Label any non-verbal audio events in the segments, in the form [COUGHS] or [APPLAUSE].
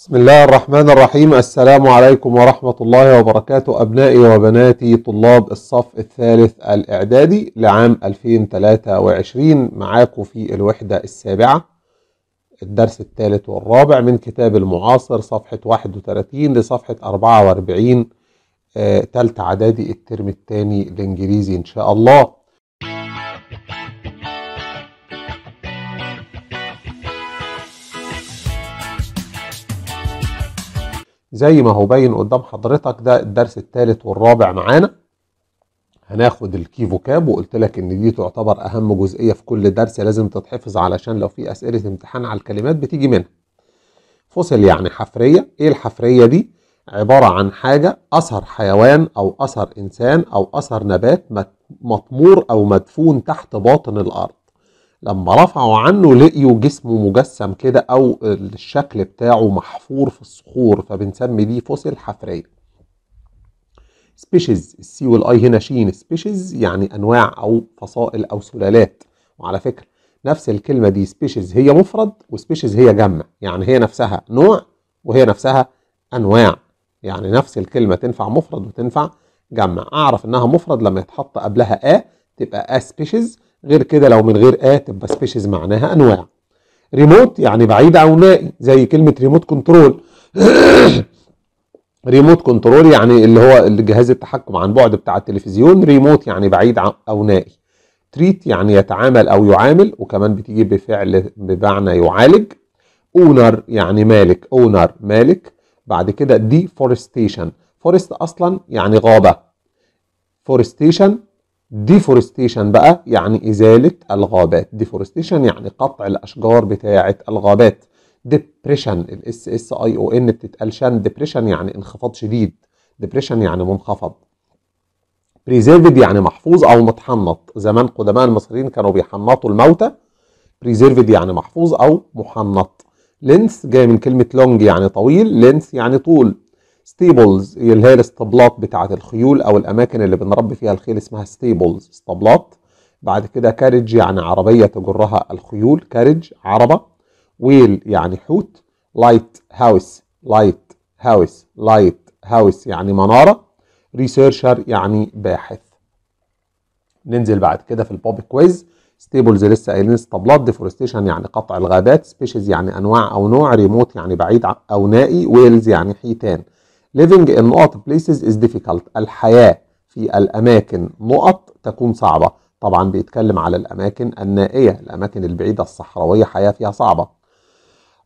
بسم الله الرحمن الرحيم السلام عليكم ورحمة الله وبركاته أبنائي وبناتي طلاب الصف الثالث الإعدادي لعام 2023 معاكم في الوحدة السابعة الدرس الثالث والرابع من كتاب المعاصر صفحة 31 لصفحة 44 ثالث آه، إعدادي الترم الثاني الإنجليزي إن شاء الله زي ما هو باين قدام حضرتك ده الدرس الثالث والرابع معانا هناخد الكي فوكاب وقلت لك ان دي تعتبر اهم جزئيه في كل درس لازم تتحفظ علشان لو في اسئله امتحان على الكلمات بتيجي منها فصل يعني حفريه ايه الحفريه دي عباره عن حاجه اثر حيوان او اثر انسان او اثر نبات مطمور او مدفون تحت باطن الارض لما رفعوا عنه لقيوا جسمه مجسم كده او الشكل بتاعه محفور في الصخور فبنسمي دي فوسيل حفريه سبيشيز السي والاي هنا شين سبيشيز يعني انواع او فصائل او سلالات وعلى فكره نفس الكلمه دي سبيشيز هي مفرد وسبيشيز هي جمع يعني هي نفسها نوع وهي نفسها انواع يعني نفس الكلمه تنفع مفرد وتنفع جمع اعرف انها مفرد لما يتحط قبلها ا تبقى ا سبيشيز غير كده لو من غير آ تبقى سبيشيز معناها أنواع ريموت يعني بعيد أو نائي زي كلمة ريموت كنترول ريموت كنترول يعني اللي هو جهاز التحكم عن بعد بتاع التلفزيون ريموت يعني بعيد أو نائي تريت يعني يتعامل أو يعامل وكمان بتيجي بفعل بمعنى يعالج اونر يعني مالك اونر مالك بعد كده دي فورستيشن فورست اصلا يعني غابه فورستيشن ديفورستيشن بقى يعني إزالة الغابات ديفورستيشن يعني قطع الأشجار بتاعة الغابات ديبريشن الاس اس اي او ان بتتقال شان ديبريشن يعني انخفاض شديد ديبريشن يعني منخفض بريزيرفد يعني محفوظ او متحنط زمان قدماء المصريين كانوا بيحنطوا الموتى بريزيرفد يعني محفوظ او محنط لينث جاي من كلمه لونج يعني طويل لينث يعني طول ستيبلز اللي هي الاسطبلات بتاعت الخيول او الاماكن اللي بنربي فيها الخيل اسمها ستيبلز اسطبلات بعد كده كارج يعني عربية تجرها الخيول كارج عربة ويل يعني حوت لايت هاوس لايت هاوس لايت هاوس يعني منارة ريسيرشر يعني باحث ننزل بعد كده في البوب كويز ستيبلز لسه قايلين اسطبلات ديفورستيشن يعني قطع الغابات سبيشيز يعني انواع او نوع ريموت يعني بعيد او نائي ويلز يعني حيتان living in نقط places is difficult الحياة في الأماكن نقط تكون صعبة طبعا بيتكلم على الأماكن النائية الأماكن البعيدة الصحراوية حياة فيها صعبة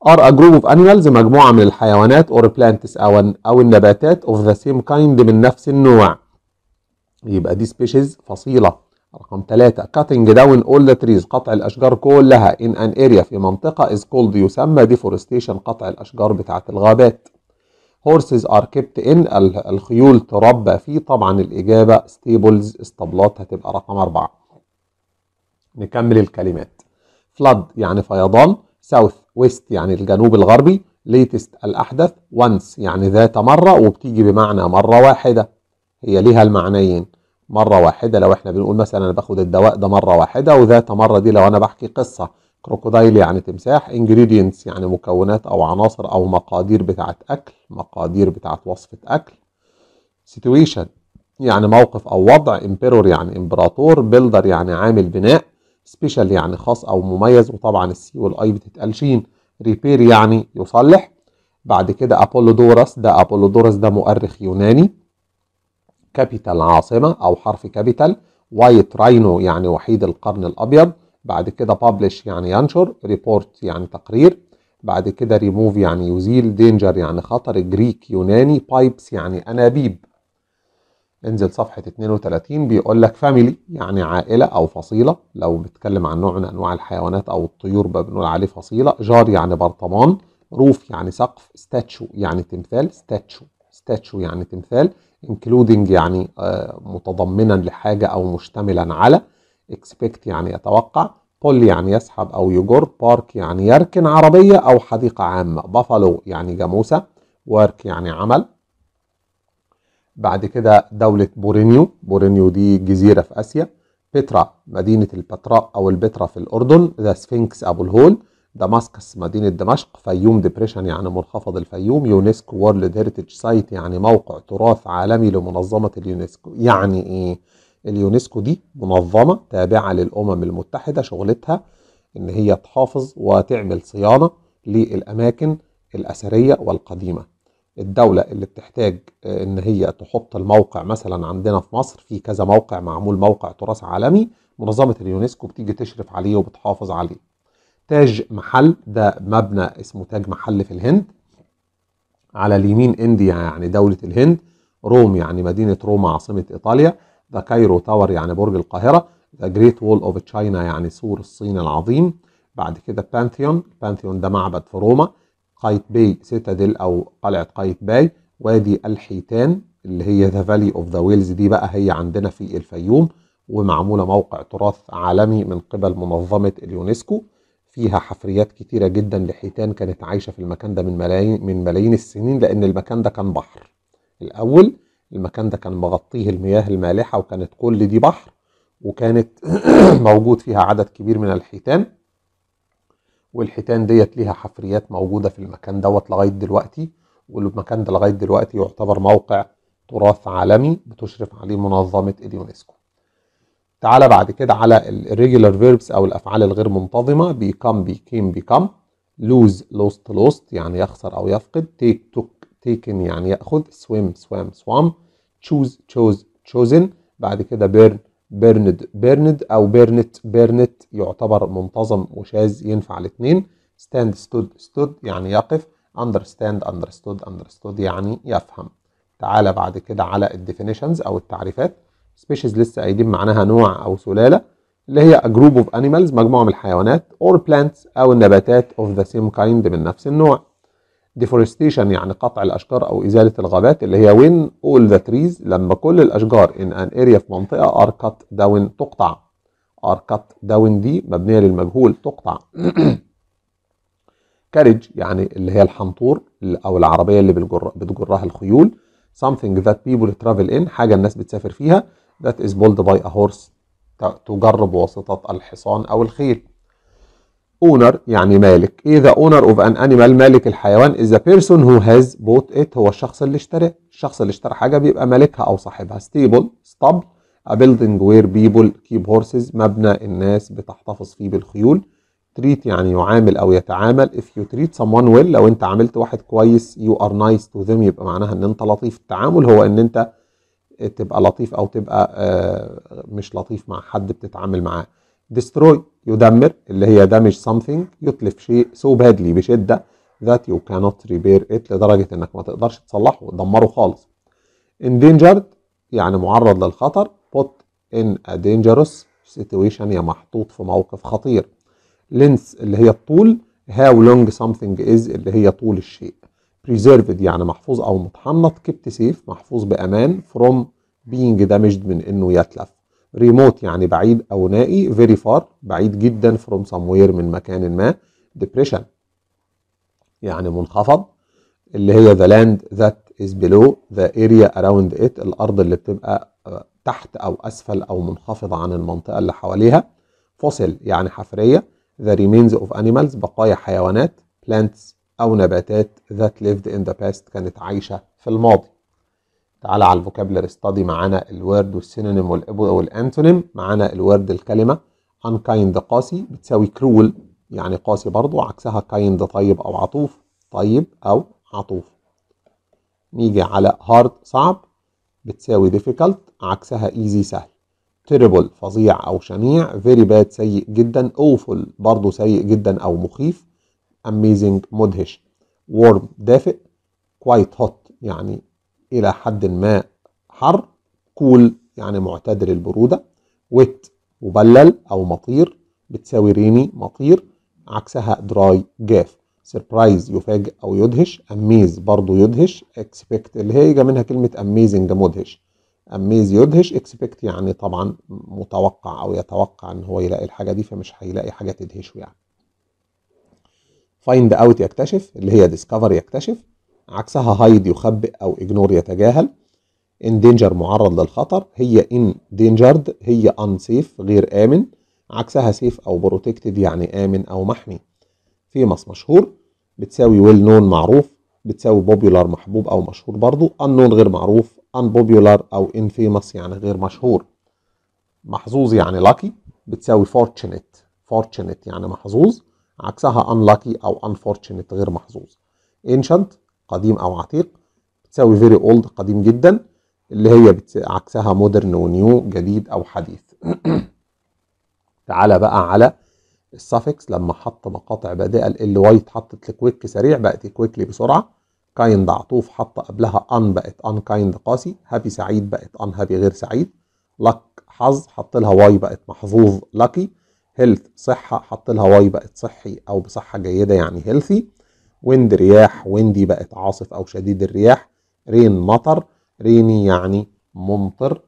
are a group of animals مجموعة من الحيوانات or plants أو, أو النباتات of the same kind من نفس النوع يبقى دي species فصيلة رقم ثلاثة cutting down all the trees قطع الأشجار كلها in an area في منطقة is called يسمى deforestation قطع الأشجار بتاعة الغابات horses are kept in الخيول تربى فيه طبعا الإجابة stables اسطبلات هتبقى رقم أربعة نكمل الكلمات flood يعني فيضان south west يعني الجنوب الغربي latest الأحدث once يعني ذات مرة وبتيجي بمعنى مرة واحدة هي ليها المعنيين مرة واحدة لو احنا بنقول مثلا أنا باخد الدواء ده مرة واحدة وذات مرة دي لو أنا بحكي قصة كروكودايل يعني تمساح ingredients يعني مكونات او عناصر او مقادير بتاعه اكل مقادير بتاعه وصفه اكل situation يعني موقف او وضع امبيرور يعني امبراطور بيلدر يعني عامل بناء سبيشال يعني خاص او مميز وطبعا السي والاي بتتقال شين ريبير يعني يصلح بعد كده ابولودورس ده ابولودورس ده مؤرخ يوناني كابيتال عاصمه او حرف كابيتال وايت راينو يعني وحيد القرن الابيض بعد كده publish يعني ينشر report يعني تقرير بعد كده remove يعني يزيل danger يعني خطر جريك يوناني pipes يعني أنابيب انزل صفحة 32 بيقول لك family يعني عائلة أو فصيلة لو بتكلم عن نوع من أنواع الحيوانات أو الطيور بنقول عليه فصيلة جار يعني برطمان روف يعني سقف statue يعني تمثال statue statue يعني تمثال including يعني آه، متضمنا لحاجة أو مشتملا على expect يعني يتوقع بول يعني يسحب أو يجر بارك يعني يركن عربية أو حديقة عامة بافالو يعني جاموسة ورك يعني عمل بعد كده دولة بورينيو بورينيو دي جزيرة في آسيا بترا مدينة البتراء أو البترا في الأردن ذا سفينكس أبو الهول دمسكس مدينة دمشق فيوم ديبريشن يعني منخفض الفيوم يونسكو وورلد هيريتج سايت يعني موقع تراث عالمي لمنظمة اليونسكو يعني إيه؟ اليونسكو دي منظمة تابعة للأمم المتحدة شغلتها إن هي تحافظ وتعمل صيانة للأماكن الأثرية والقديمة الدولة اللي بتحتاج آه، إن هي تحط الموقع مثلا عندنا في مصر في كذا موقع معمول موقع تراث عالمي منظمة اليونسكو بتيجي تشرف عليه وبتحافظ عليه تاج محل ده مبنى اسمه تاج محل في الهند على اليمين انديا يعني دولة الهند روم يعني مدينة روما عاصمة إيطاليا ذا كايرو تاور يعني برج القاهرة ذا جريت وول اوف تشاينا يعني سور الصين العظيم بعد كده بانثيون بانثيون ده معبد في روما قايت باي سيتاديل او قلعة قايت باي وادي الحيتان اللي هي ذا فالي اوف ذا ويلز دي بقى هي عندنا في الفيوم ومعمولة موقع تراث عالمي من قبل منظمة اليونسكو فيها حفريات كتيرة جدا لحيتان كانت عايشة في المكان ده من ملايين, من ملايين السنين لأن المكان ده كان بحر الأول المكان ده كان مغطيه المياه المالحة وكانت كل دي بحر وكانت [CLEARS THROAT] موجود فيها عدد كبير من الحيتان والحيتان ديت ليها حفريات موجودة في المكان دوت لغاية دلوقتي والمكان ده لغاية دلوقتي يعتبر موقع تراث عالمي بتشرف عليه منظمة اليونسكو تعالى بعد كده على الريجولار فيربس او الافعال الغير منتظمه بيكم بيكيم بيكم لوز لوست لوست يعني يخسر او يفقد تيك توك تيكن يعني ياخذ سويم سوام سوام تشوز تشوز تشوزن بعد كده بيرن بيرند بيرند او بيرنت بيرنت يعتبر منتظم وشاذ ينفع الاثنين ستاند ستود ستود يعني يقف اندرستاند اندرستود اندرستود يعني يفهم تعالى بعد كده على الديفينيشنز او التعريفات سبيشيز لسه قايلين معناها نوع او سلاله اللي هي a group of animals مجموعه من الحيوانات or plants او النباتات of the same kind من نفس النوع deforestation يعني قطع الأشجار أو إزالة الغابات اللي هي when all the trees لما كل الأشجار in an area في منطقة are cut down تقطع are cut down دي مبنية للمجهول تقطع [COUGHS] carriage يعني اللي هي الحنطور أو العربية اللي بتجر بتجرها الخيول something that people travel in حاجة الناس بتسافر فيها that is pulled by a horse تجر بواسطة الحصان أو الخيل owner يعني مالك ايه ذا owner of an animal مالك الحيوان is the person who has bought it هو الشخص اللي اشتراه الشخص اللي اشترى حاجة بيبقى مالكها أو صاحبها stable stable a building where people keep horses مبنى الناس بتحتفظ فيه بالخيول treat يعني يعامل أو يتعامل if you treat someone well لو أنت عاملت واحد كويس you are nice to them يبقى معناها إن أنت لطيف التعامل هو إن أنت تبقى لطيف أو تبقى آه، مش لطيف مع حد بتتعامل معاه destroy يدمر اللي هي damage something يتلف شيء so badly بشدة that you cannot repair it لدرجة انك ما تقدرش تصلحه وتدمره خالص endangered يعني معرض للخطر put in a dangerous situation يا محطوط في موقف خطير length اللي هي الطول how long something is اللي هي طول الشيء preserved يعني محفوظ او متحنط kept safe محفوظ بامان from being damaged من انه يتلف ريموت يعني بعيد او نائي فيري فار بعيد جدا فروم سموير من مكان ما ديبريشن يعني منخفض اللي هي ذا لاند ذات از بيلو ذا اريا اراوند ات الارض اللي بتبقى آه، تحت او اسفل او منخفضه عن المنطقه اللي حواليها فوسيل يعني حفريه ذا ريمينز اوف انيمالز بقايا حيوانات plants او نباتات ذات lived in the past كانت عايشه في الماضي تعالى على الفوكابلري ستادي معانا الورد والسينونيم والانتونيم معانا الورد الكلمه unkind قاسي بتساوي cruel يعني قاسي برضو عكسها kind طيب او عطوف طيب او عطوف نيجي على hard صعب بتساوي difficult عكسها easy سهل terrible فظيع او شنيع very bad سيء جدا awful برضو سيء جدا او مخيف amazing مدهش warm دافئ quite hot يعني إلى حد ما حر كول يعني معتدل البرودة ويت مبلل أو مطير بتساوي ريني مطير عكسها دراي جاف سربرايز يفاجئ أو يدهش أميز برضو يدهش اكسبكت اللي هي منها كلمة أميزنج مدهش أميز يدهش اكسبكت يعني طبعا متوقع أو يتوقع إن هو يلاقي الحاجة دي فمش هيلاقي حاجة تدهشه يعني فايند اوت يكتشف اللي هي ديسكفر يكتشف عكسها هايد يخبئ أو إجنور يتجاهل اندينجر معرض للخطر هي ان دينجرد هي انسيف غير آمن عكسها سيف أو بروتكتد يعني آمن أو محمي في مص مشهور بتساوي ويل نون معروف بتساوي بوبيولار محبوب أو مشهور برضو نون غير معروف بوبيولار أو infamous يعني غير مشهور محظوظ يعني لاكي بتساوي فورتشنت فورتشنت يعني محظوظ عكسها لاكي أو انفورتشنت غير محظوظ انشنت قديم او عتيق بتساوي فيري اولد قديم جدا اللي هي عكسها مودرن ونيو جديد او حديث [CLEARS THROAT] تعالى بقى على السافكس لما حط مقاطع بادئه ال واي اتحطت لكويك سريع بقت كويكلي بسرعه كايند عطوف حط قبلها ان بقت ان كايند قاسي هابي سعيد بقت ان هابي غير سعيد لك حظ حط لها واي بقت محظوظ لاكي هيلث صحه حط لها واي بقت صحي او بصحه جيده يعني هيلثي ويند رياح ويندي بقت عاصف أو شديد الرياح رين مطر ريني يعني ممطر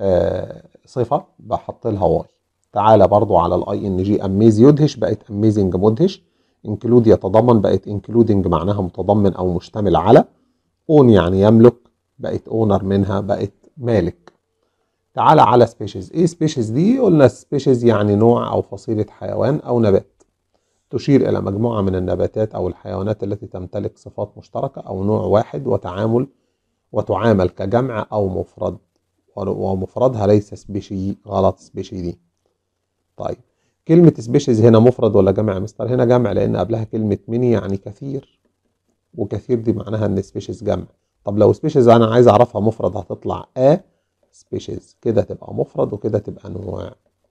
آه صفة بحط لها واي تعالى برضو على الاي ان جي اميز يدهش بقت اميزنج مدهش انكلود يتضمن بقت انكلودنج معناها متضمن او مشتمل على اون يعني يملك بقت اونر منها بقت مالك تعالى على سبيشيز ايه سبيشيز دي قلنا سبيشيز يعني نوع او فصيله حيوان او نبات تشير إلى مجموعة من النباتات أو الحيوانات التي تمتلك صفات مشتركة أو نوع واحد وتعامل وتعامل كجمع أو مفرد ومفردها ليس سبيشي غلط سبيشي دي طيب كلمة سبيشيز هنا مفرد ولا جمع مستر هنا جمع لأن قبلها كلمة ميني يعني كثير وكثير دي معناها إن سبيشيز جمع طب لو سبيشيز أنا عايز أعرفها مفرد هتطلع أ سبيشيز كده تبقى مفرد وكده تبقى نوع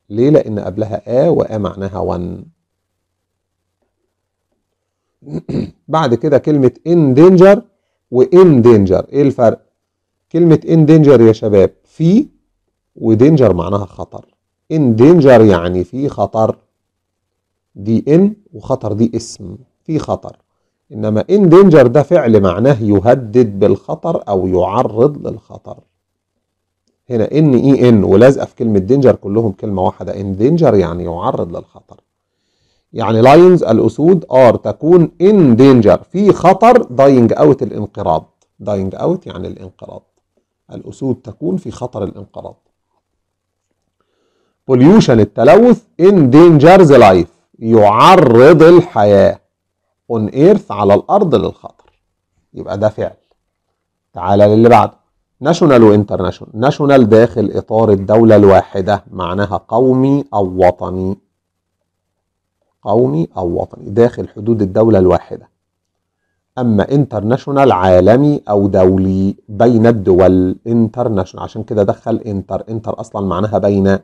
ليه لأن قبلها أ وأ معناها 1 [CLEARS THROAT] بعد كده كلمة in danger و in danger ايه الفرق؟ كلمة in danger يا شباب في ودينجر معناها خطر in danger يعني في خطر دي ان وخطر دي اسم في خطر إنما in danger ده فعل معناه يهدد بالخطر أو يعرض للخطر هنا ان اي e، ان ولازقه في كلمه دينجر كلهم كلمه واحده ان دينجر يعني يعرض للخطر يعني لاينز الأسود ار تكون in danger في خطر dying out الانقراض dying out يعني الانقراض الأسود تكون في خطر الانقراض pollution التلوث in danger the life يعرض الحياة on earth على الأرض للخطر يبقى ده فعل تعالى للي بعده ناشونال وانترناشونال ناشونال داخل إطار الدولة الواحدة معناها قومي أو وطني قومي أو وطني داخل حدود الدولة الواحدة أما انترناشونال عالمي أو دولي بين الدول انترناشونال عشان كده دخل انتر انتر أصلا معناها بين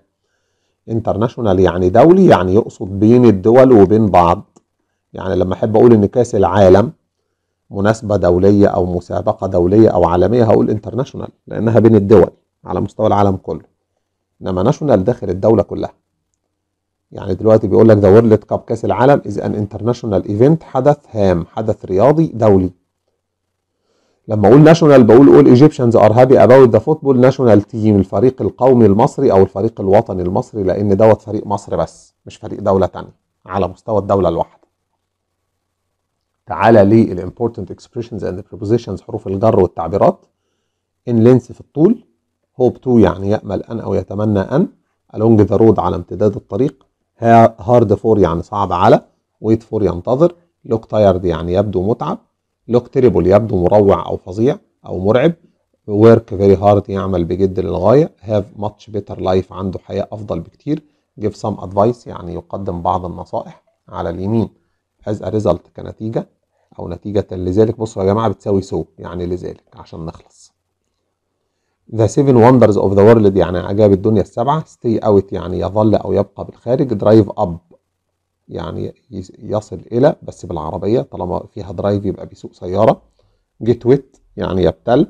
انترناشونال يعني دولي يعني يقصد بين الدول وبين بعض يعني لما أحب أقول إن كأس العالم مناسبة دولية أو مسابقة دولية أو عالمية هقول انترناشونال لأنها بين الدول على مستوى العالم كله إنما ناشونال داخل الدولة كلها يعني دلوقتي بيقول لك ذا وورلد كاب كاس العالم از ان انترناشونال ايفنت حدث هام حدث رياضي دولي لما اقول ناشونال بقول اول ايجيبشنز ار هابي اباوت ذا فوتبول ناشونال تيم الفريق القومي المصري او الفريق الوطني المصري لان دوت فريق مصر بس مش فريق دوله ثانيه على مستوى الدوله الواحده تعالى للامبورتنت اكسبريشنز اند بريبوزيشنز حروف الجر والتعبيرات ان لينس في الطول هوب تو يعني يامل ان او يتمنى ان الونج ذا رود على امتداد الطريق هارد فور يعني صعب على ويت فور ينتظر لوك تايرد يعني يبدو متعب لوك تريبل يبدو مروع او فظيع او مرعب ورك فيري هارد يعمل بجد للغايه هاف ماتش بيتر لايف عنده حياه افضل بكتير جيف سام ادفايس يعني يقدم بعض النصائح على اليمين از ريزلت كنتيجه او نتيجه لذلك بصوا يا جماعه بتساوي سو يعني لذلك عشان نخلص ذا سيفن وندرز اوف ذا وورلد يعني عجائب الدنيا السبعه ستي اوت يعني يظل او يبقى بالخارج درايف اب يعني يصل الى بس بالعربيه طالما فيها درايف يبقى بيسوق سياره جيت ويت يعني يبتل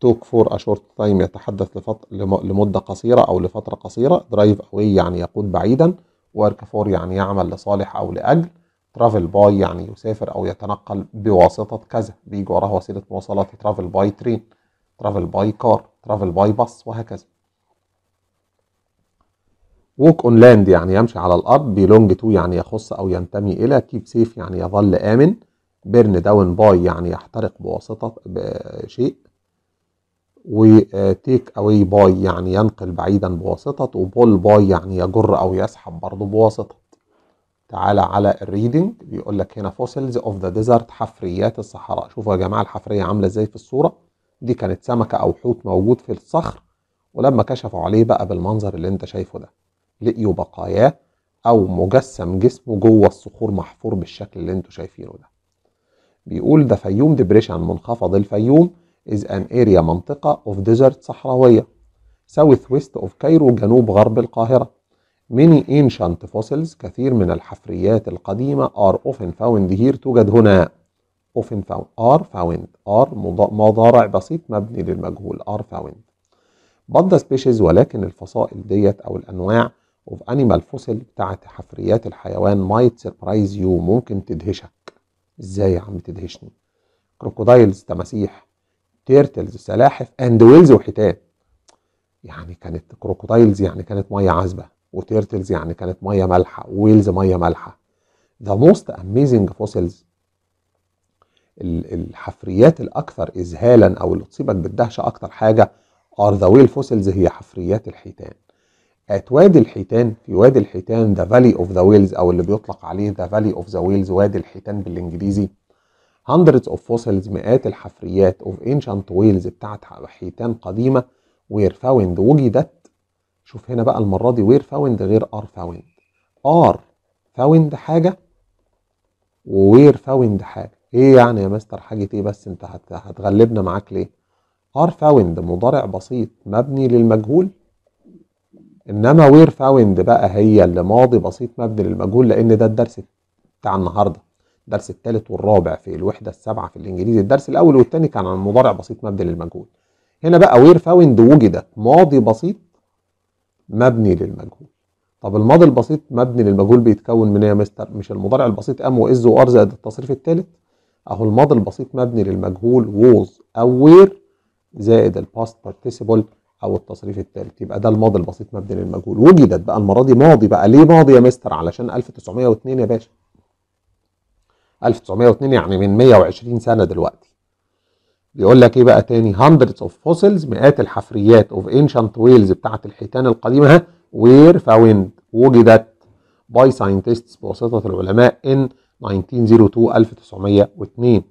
توك فور شورت تايم يتحدث لفط... لمده قصيره او لفتره قصيره درايف اوي يعني يقود بعيدا ورك فور يعني يعمل لصالح او لاجل ترافل باي يعني يسافر او يتنقل بواسطه كذا بيجي وراه وسيله مواصلات ترافل باي ترين ترافل باي كار ترافل باي باص وهكذا ووك اون لاند يعني يمشي على الارض بيلونج تو يعني يخص او ينتمي الى كيب سيف يعني يظل امن بيرن داون باي يعني يحترق بواسطه شيء وتيك اواي باي يعني ينقل بعيدا بواسطة وبول باي يعني يجر أو يسحب برضه بواسطة تعالى على الريدنج بيقول لك هنا فوسيلز اوف ذا ديزرت حفريات الصحراء شوفوا يا جماعة الحفرية عاملة ازاي في الصورة دي كانت سمكة أو حوت موجود في الصخر ولما كشفوا عليه بقى بالمنظر اللي انت شايفه ده لقيوا بقاياه أو مجسم جسمه جوه الصخور محفور بالشكل اللي انتوا شايفينه ده بيقول ده فيوم ديبريشن منخفض الفيوم is an area منطقة of desert صحراوية south west of كايرو جنوب غرب القاهرة many ancient fossils كثير من الحفريات القديمة are often found here توجد هنا أوفن فاوند آر فاوند آر مضارع بسيط مبني للمجهول آر فاوند but سبيشيز ولكن الفصائل ديت أو الأنواع أوف أنيمال فوسيل بتاعت حفريات الحيوان مايت سربرايز يو ممكن تدهشك ازاي يا عم تدهشني كروكودايلز تماسيح تيرتلز سلاحف اند ويلز وحيتان يعني كانت كروكودايلز يعني كانت ميه عذبه وتيرتلز يعني كانت ميه مالحه ويلز ميه مالحه The most amazing fossils الحفريات الاكثر اذهالا او اللي تصيبك بالدهشه اكثر حاجه ار ذا ويل فوسلز هي حفريات الحيتان ات وادي الحيتان في وادي الحيتان ذا فالي اوف ذا ويلز او اللي بيطلق عليه ذا فالي اوف ذا ويلز وادي الحيتان بالانجليزي hundreds of fossils مئات الحفريات of ancient whales بتاعت حيتان قديمه were found وجدت شوف هنا بقى المره دي were found غير are found are found حاجه و were found حاجه ايه يعني يا مستر حاجة ايه بس انت هتغلبنا معاك ليه ار فاوند مضارع بسيط مبني للمجهول انما وير فاوند بقى هي اللي ماضي بسيط مبني للمجهول لان ده الدرس بتاع النهارده الدرس الثالث والرابع في الوحده السابعه في الانجليزي الدرس الاول والثاني كان عن مضارع بسيط مبني للمجهول هنا بقى وير فاوند وجدت ماضي بسيط مبني للمجهول طب الماضي البسيط مبني للمجهول بيتكون من ايه يا مستر مش المضارع البسيط ام واز وار زائد التصريف الثالث اهو الماضي البسيط مبني للمجهول ووز او وير زائد الباست بارتيسيبل او التصريف الثالث يبقى ده الماضي البسيط مبني للمجهول وجدت بقى المره دي ماضي بقى ليه ماضي يا مستر علشان 1902 يا باشا 1902 يعني من 120 سنه دلوقتي بيقول لك ايه بقى تاني hundreds of fossils مئات الحفريات of ancient whales بتاعه الحيتان القديمه وير فاوند وجدت باي ساينتستس بواسطه العلماء ان 1902 1902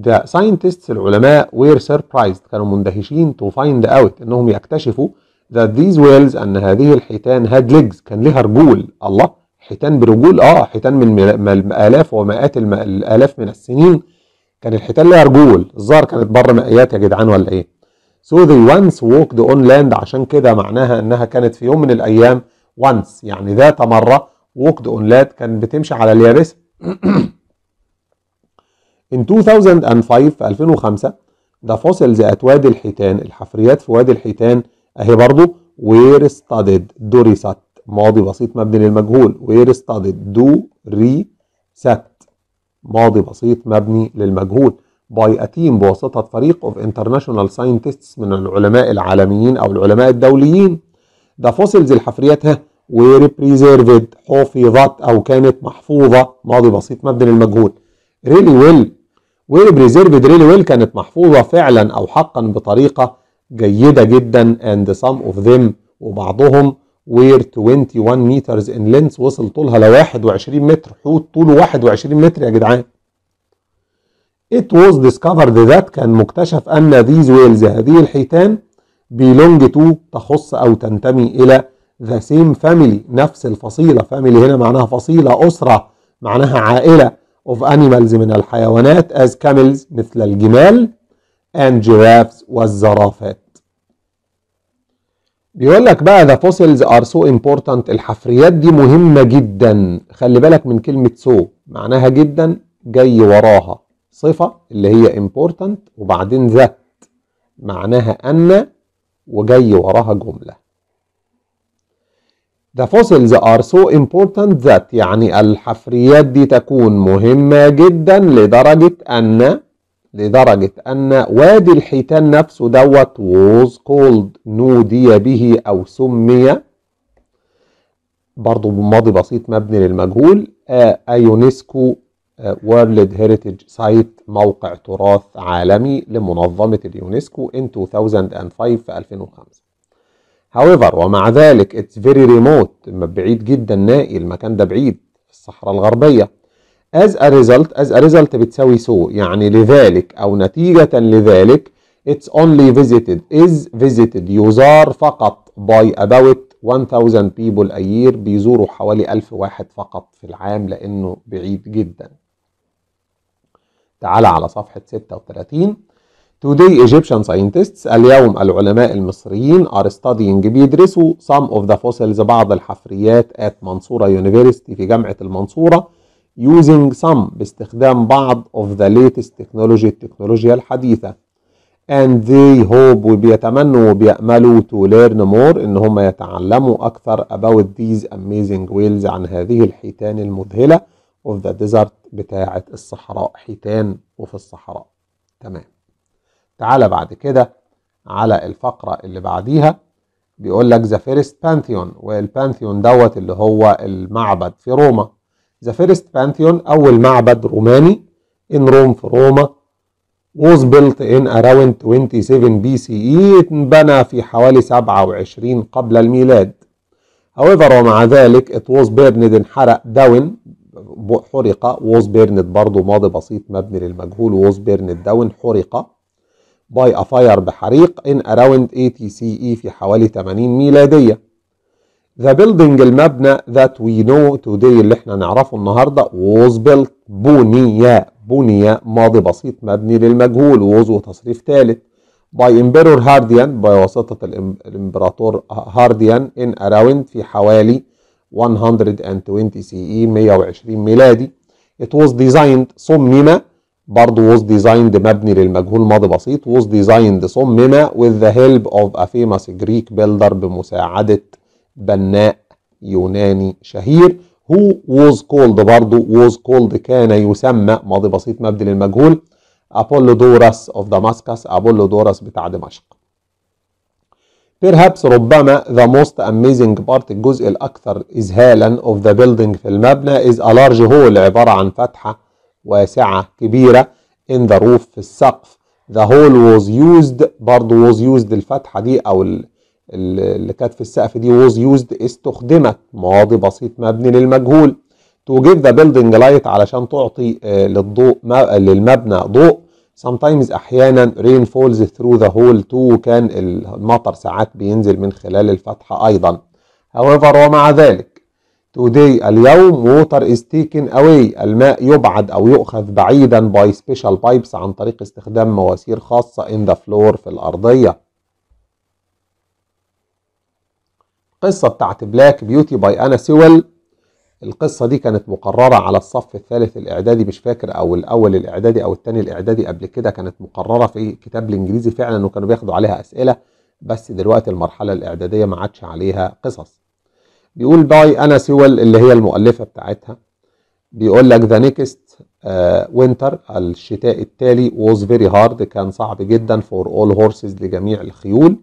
The scientists العلماء were surprised كانوا مندهشين to find out انهم يكتشفوا that these wells ان هذه الحيتان had legs كان لها رجول الله حيتان برجول اه حيتان من الاف ومئات الالاف من السنين كان الحيتان لها رجول الظاهر كانت بر مائيات يا جدعان ولا ايه So they once walked on land عشان كده معناها انها كانت في يوم من الايام once يعني ذات مره walked on land كانت بتمشي على اليابسه [CLEARS THROAT] In 2005 في 2005 ده فوسيل ذات وادي الحيتان الحفريات في وادي الحيتان اهي برضو وير ستادد دوريست ماضي بسيط مبني للمجهول وير studied دوريست ماضي بسيط مبني للمجهول باي team بواسطة فريق اوف انترناشونال scientists من العلماء العالميين او العلماء الدوليين the فوسيلز الحفريات ها وريبريزيرفد حفظت او كانت محفوظه ماضي بسيط مبني للمجهول ريلي ويل وريبريزيرفد ريلي ويل كانت محفوظه فعلا او حقا بطريقه جيده جدا اند سام اوف ذيم وبعضهم وير 21 مترز ان لينث وصل طولها ل 21 متر حوت طوله 21 متر يا جدعان It was discovered that كان مكتشف أن these whales هذه الحيتان belong to تخص أو تنتمي إلى ذا سيم فاميلي نفس الفصيلة فاميلي هنا معناها فصيلة أسرة معناها عائلة of animals من الحيوانات as camels مثل الجمال and giraffes والزرافات بيقول لك بقى the fossils are so important الحفريات دي مهمة جدا خلي بالك من كلمة so معناها جدا جاي وراها صفة اللي هي important وبعدين ذات معناها أن وجاي وراها جملة The fossils are so important that يعني الحفريات دي تكون مهمة جدا لدرجة أن لدرجة أن وادي الحيتان نفسه دوت was called نودي به أو سمي برضه بماضي بسيط مبني للمجهول آه، يونسكو وورلد آه، Heritage سايت موقع تراث عالمي لمنظمة اليونسكو in 2005 في 2005 however ومع ذلك it's very remote بعيد جدا نائي المكان ده بعيد في الصحراء الغربية as a result as a result بتساوي so يعني لذلك أو نتيجة لذلك it's only visited is visited يزار فقط by about 1000 people a year بيزوروا حوالي 1000 واحد فقط في العام لأنه بعيد جدا تعال على صفحة 36 Today Egyptian scientists اليوم العلماء المصريين are studying بيدرسوا some of the fossils بعض الحفريات at منصورة University في جامعة المنصورة using some باستخدام بعض of the latest technology التكنولوجيا الحديثة and they hope وبيتمنوا وبيأملوا to learn more ان هم يتعلموا اكثر about these amazing whales عن هذه الحيتان المذهلة of the desert بتاعة الصحراء حيتان وفي الصحراء تمام تعالى بعد كده على الفقرة اللي بعديها بيقول لك ذا فيرست بانثيون والبانثيون دوت اللي هو المعبد في روما ذا فيرست بانثيون أول معبد روماني إن روم في روما was built in around 27 BCE اتبنى في حوالي 27 قبل الميلاد however ومع ذلك it was burned انحرق داون حرق was burned برضه ماضي بسيط مبني للمجهول was burned داون حرق by a fire بحريق in around 80 CE في حوالي 80 ميلادية The building المبنى that we know today اللي احنا نعرفه النهاردة was built بني بني ماضي بسيط مبني للمجهول was وتصريف ثالث by Emperor Hardian بواسطة الإمبراطور هارديان in around في حوالي 120 CE 120 ميلادي It was designed صمم برضه was designed مبني للمجهول ماضي بسيط was designed صمم with the help of a famous Greek builder بمساعدة بناء يوناني شهير who was called برضه was called كان يسمى ماضي بسيط مبني للمجهول Apollodorus of Damascus Apollodorus بتاع دمشق Perhaps ربما the most amazing part الجزء الأكثر إذهالا of the building في المبنى is a large hole عبارة عن فتحة واسعة كبيرة in the roof في السقف the hole was used برضو was used الفتحة دي أو اللي كانت في السقف دي was used استخدمت ماضي بسيط مبني للمجهول to give the building light علشان تعطي آه، للضوء للمبنى ضوء sometimes احيانا rain falls through the hole too كان المطر ساعات بينزل من خلال الفتحه ايضا however ومع ذلك today اليوم water is taken away الماء يبعد او يؤخذ بعيدا by special pipes عن طريق استخدام مواسير خاصة in the floor في الارضية القصة بتاعت بلاك بيوتي باي انا سول القصة دي كانت مقررة على الصف الثالث الإعدادي مش فاكر أو الأول الإعدادي أو الثاني الإعدادي قبل كده كانت مقررة في كتاب الإنجليزي فعلا وكانوا بياخدوا عليها أسئلة بس دلوقتي المرحلة الإعدادية ما عادش عليها قصص بيقول باي انا سول اللي هي المؤلفه بتاعتها بيقول لك ذا نيكست وينتر الشتاء التالي was very hard كان صعب جدا for all horses لجميع الخيول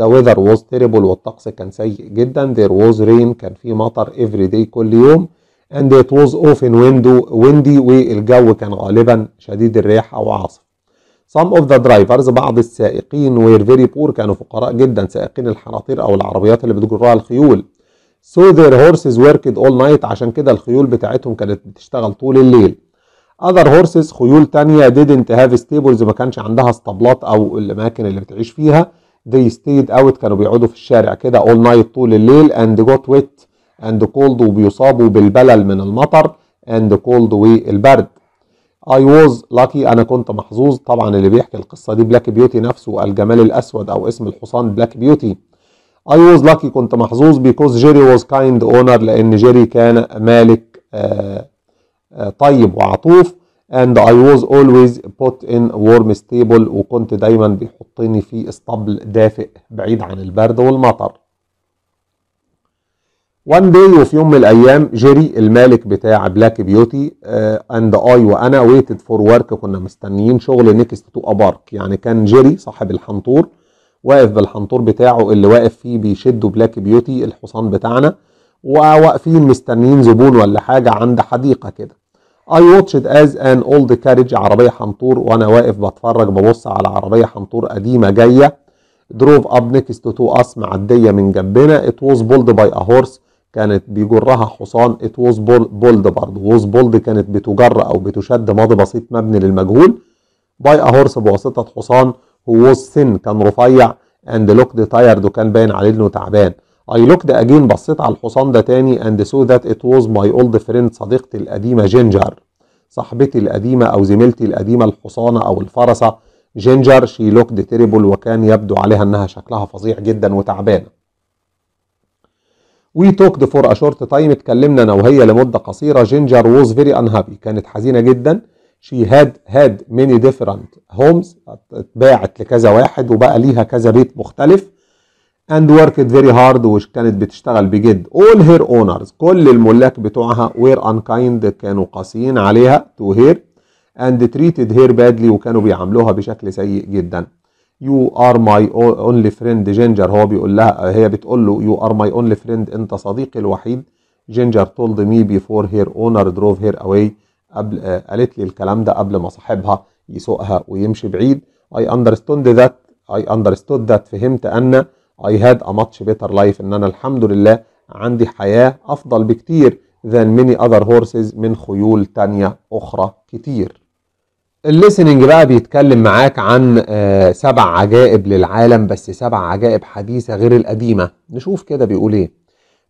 the weather was terrible والطقس كان سيء جدا there was rain كان في مطر every day كل يوم and it was often ويندو windy والجو كان غالبا شديد الرياح او عاصف some of the drivers بعض السائقين were very poor كانوا فقراء جدا سائقين الحناطير او العربيات اللي بتجرها الخيول So their horses worked all night عشان كده الخيول بتاعتهم كانت بتشتغل طول الليل. Other horses خيول تانية didn't have stables ما كانش عندها اسطبلات أو الأماكن اللي بتعيش فيها. They stayed out كانوا بيقعدوا في الشارع كده all night طول الليل and got wet and cold وبيصابوا بالبلل من المطر and cold والبرد. I was lucky أنا كنت محظوظ طبعا اللي بيحكي القصة دي بلاك بيوتي نفسه الجمال الأسود أو اسم الحصان بلاك بيوتي. I was lucky كنت محظوظ because Jerry was kind owner لأن جيري كان مالك آه، آه، طيب وعطوف and I was always put in warm stable وكنت دايما بيحطني في اسطبل دافئ بعيد عن البرد والمطر One day وفي يوم من الايام جيري المالك بتاع بلاك بيوتي اند اي وانا waited for work كنا مستنيين شغل next to a park يعني كان جيري صاحب الحنطور واقف بالحنطور بتاعه اللي واقف فيه بيشد بلاك بيوتي الحصان بتاعنا وواقفين مستنيين زبون ولا حاجه عند حديقه كده I watched as an old carriage عربية حنطور وأنا واقف بتفرج ببص على عربية حنطور قديمة جاية drove up next to us معدية من جنبنا it was pulled by a horse كانت بيجرها حصان it was pulled برضه was pulled كانت بتجر أو بتشد ماضي بسيط مبني للمجهول by a horse بواسطة حصان هو سن كان رفيع اند لوكد تايرد وكان باين عليه انه تعبان اي لوكد اجين بصيت على الحصان ده تاني اند سو ذات ات ووز ماي اولد فريند صديقتي القديمه جينجر صاحبتي القديمه او زميلتي القديمه الحصانه او الفرسه جينجر شي لوكد تيربل وكان يبدو عليها انها شكلها فظيع جدا وتعبانه وي توكد فور ا شورت تايم اتكلمنا انا وهي لمده قصيره جينجر ووز فيري انهابي كانت حزينه جدا شي هاد هاد ميني ديفرنت هومز اتباعت لكذا واحد وبقى ليها كذا بيت مختلف اند وركت فيري هارد وكانت بتشتغل بجد اول هير اونرز كل الملاك بتوعها وير unkind كانوا قاسيين عليها تو هير اند تريتد هير بادلي وكانوا بيعاملوها بشكل سيء جدا يو ار ماي اونلي فريند جينجر هو بيقول لها هي بتقول له يو ار ماي اونلي فريند انت صديقي الوحيد جينجر تولد مي بيفور هير اونر دروف هير اواي قبل آه، قالت لي الكلام ده قبل ما صاحبها يسوقها ويمشي بعيد I understood that I understood that فهمت أن I had a much better life إن أنا الحمد لله عندي حياة أفضل بكتير than many other horses من خيول تانية أخرى كتير الليسننج بقى بيتكلم معاك عن آه، سبع عجائب للعالم بس سبع عجائب حديثة غير القديمة نشوف كده بيقول ايه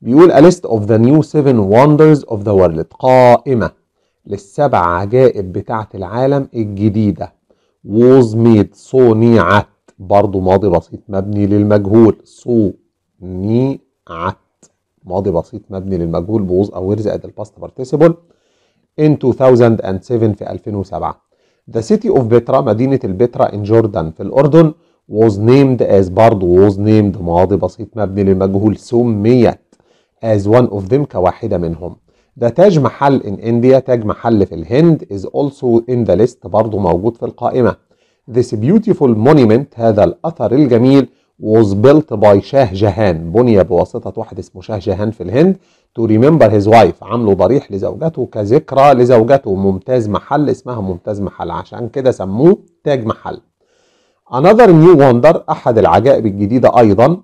بيقول a list of the new seven wonders of the world قائمة للسبع عجائب بتاعة العالم الجديدة ووز ميد صنيعت برضو ماضي بسيط مبني للمجهول صنيعت ماضي بسيط مبني للمجهول بوز او ورز اد الباست بارتيسيبل in 2007 في 2007 The city of Petra مدينة البترا in Jordan في الأردن was named as برضو was named ماضي بسيط مبني للمجهول سميت as one of them كواحدة منهم ده تاج محل ان انديا تاج محل في الهند is also in the list برضه موجود في القائمة This beautiful monument هذا الأثر الجميل was built by شاه جهان بني بواسطة واحد اسمه شاه جهان في الهند to remember his wife عمله ضريح لزوجته كذكرى لزوجته ممتاز محل اسمها ممتاز محل عشان كده سموه تاج محل Another new wonder أحد العجائب الجديدة أيضا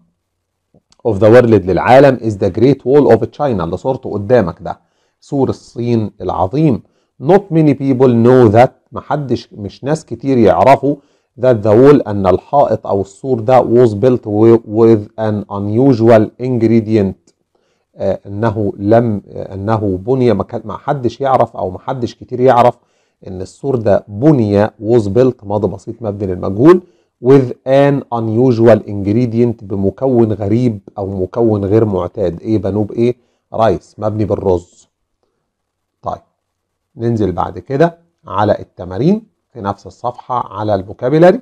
of the world للعالم is the great wall of China اللي صورته قدامك ده سور الصين العظيم not many people know that محدش مش ناس كتير يعرفوا that the wall أن الحائط أو السور ده was built with an unusual ingredient آه، أنه لم أنه بني ما حدش يعرف أو ما حدش كتير يعرف أن السور ده بني was built ماضي بسيط مبني للمجهول with an unusual ingredient بمكون غريب أو مكون غير معتاد إيه بنوب إيه؟ رايس مبني بالرز ننزل بعد كده على التمارين في نفس الصفحة على الفوكابيلاري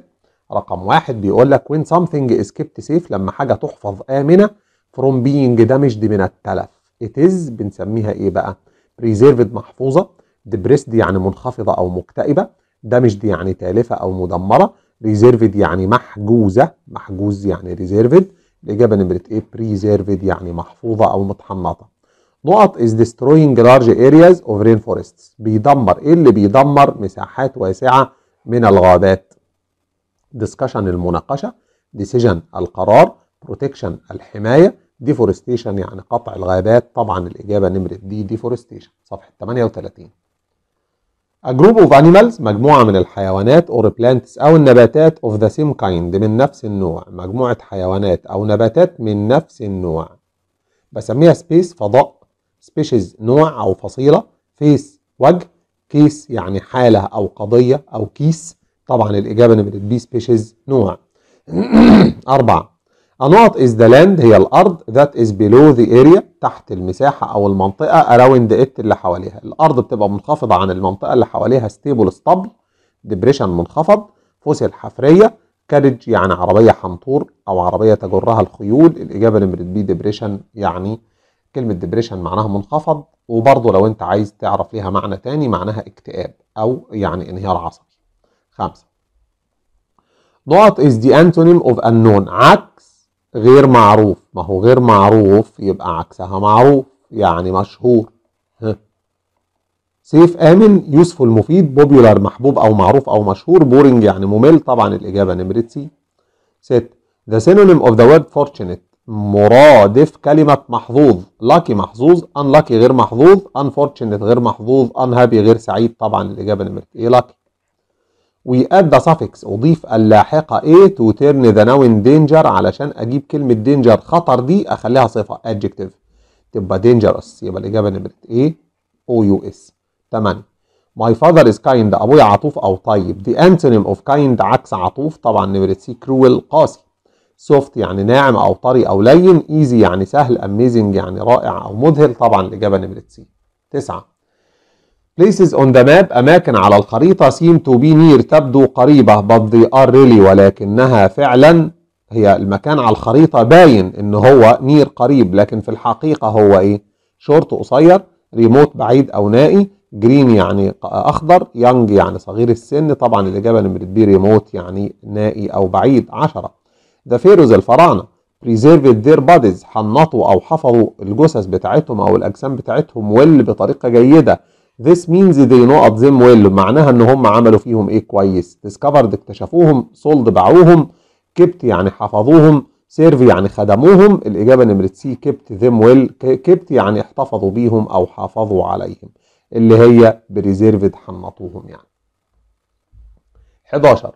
رقم واحد بيقول لك when something is kept safe لما حاجة تحفظ آمنة from being damaged من التلف it is بنسميها ايه بقى preserved محفوظة depressed يعني منخفضة أو مكتئبة damaged يعني تالفة أو مدمرة reserved يعني محجوزة محجوز يعني reserved الإجابة نمرة ايه preserved يعني محفوظة أو متحنطة نقط is destroying large areas of rainforests بيدمر ايه اللي بيدمر مساحات واسعه من الغابات discussion المناقشه decision القرار protection الحمايه deforestation يعني قطع الغابات طبعا الاجابه نمره دي deforestation صفحه 38 A group of animals مجموعة من الحيوانات or plants أو النباتات of the same kind من نفس النوع مجموعة حيوانات أو نباتات من نفس النوع بسميها space فضاء سبيشيز نوع او فصيله فيس وجه كيس يعني حاله او قضيه او كيس طبعا الاجابه نمره بي سبيشيز نوع [CLEARS THROAT] أربعة أنواط از ذا لاند هي الأرض ذات از بيلو ذا اريا تحت المساحة أو المنطقة اراوند ات اللي حواليها الأرض بتبقى منخفضة عن المنطقة اللي حواليها ستيبل اسطبل ديبريشن منخفض فوسل حفرية كارج يعني عربية حنطور أو عربية تجرها الخيول الإجابة نمرة بي ديبريشن يعني كلمة ديبريشن معناها منخفض وبرضه لو انت عايز تعرف ليها معنى تاني معناها اكتئاب او يعني انهيار عصبي. خمسة نقط is the antonym of unknown عكس غير معروف ما هو غير معروف يبقى عكسها معروف يعني مشهور سيف آمن يوسفول مفيد بوبيولار محبوب أو معروف أو مشهور بورنج يعني ممل طبعا الإجابة نمرة سي ست The synonym of the word fortunate مرادف كلمة محظوظ لاكي محظوظ ان لاكي غير محظوظ unfortunate غير محظوظ ان هابي غير سعيد طبعا الإجابة نمرة ايه لاكي we add the suffix أضيف اللاحقة ايه to turn the noun danger علشان أجيب كلمة danger خطر دي أخليها صفة adjective تبقى dangerous يبقى الإجابة نمرة ايه او يو اس 8 My father is kind أبويا عطوف أو طيب the antonym of kind عكس عطوف طبعا نمرة سي cruel قاسي سوفت يعني ناعم او طري او لين ايزي يعني سهل اميزنج يعني رائع او مذهل طبعا الاجابه نمره سي تسعة places on the map اماكن على الخريطه seem to be near تبدو قريبه but they are really ولكنها فعلا هي المكان على الخريطه باين ان هو نير قريب لكن في الحقيقه هو ايه شورت قصير ريموت بعيد او نائي جرين يعني اخضر يانج يعني صغير السن طبعا الاجابه نمره بي ريموت يعني نائي او بعيد 10 The pharaohs الفراعنة preserved their bodies حنطوا أو حفظوا الجثث بتاعتهم أو الأجسام بتاعتهم ويل بطريقة جيدة This means they know them well معناها ان هم عملوا فيهم ايه كويس discovered اكتشفوهم sold باعوهم kept يعني حفظوهم سيرف يعني خدموهم الإجابة نمرة سي كبت them ويل كبت يعني احتفظوا بيهم أو حافظوا عليهم اللي هي preserved حنطوهم يعني 11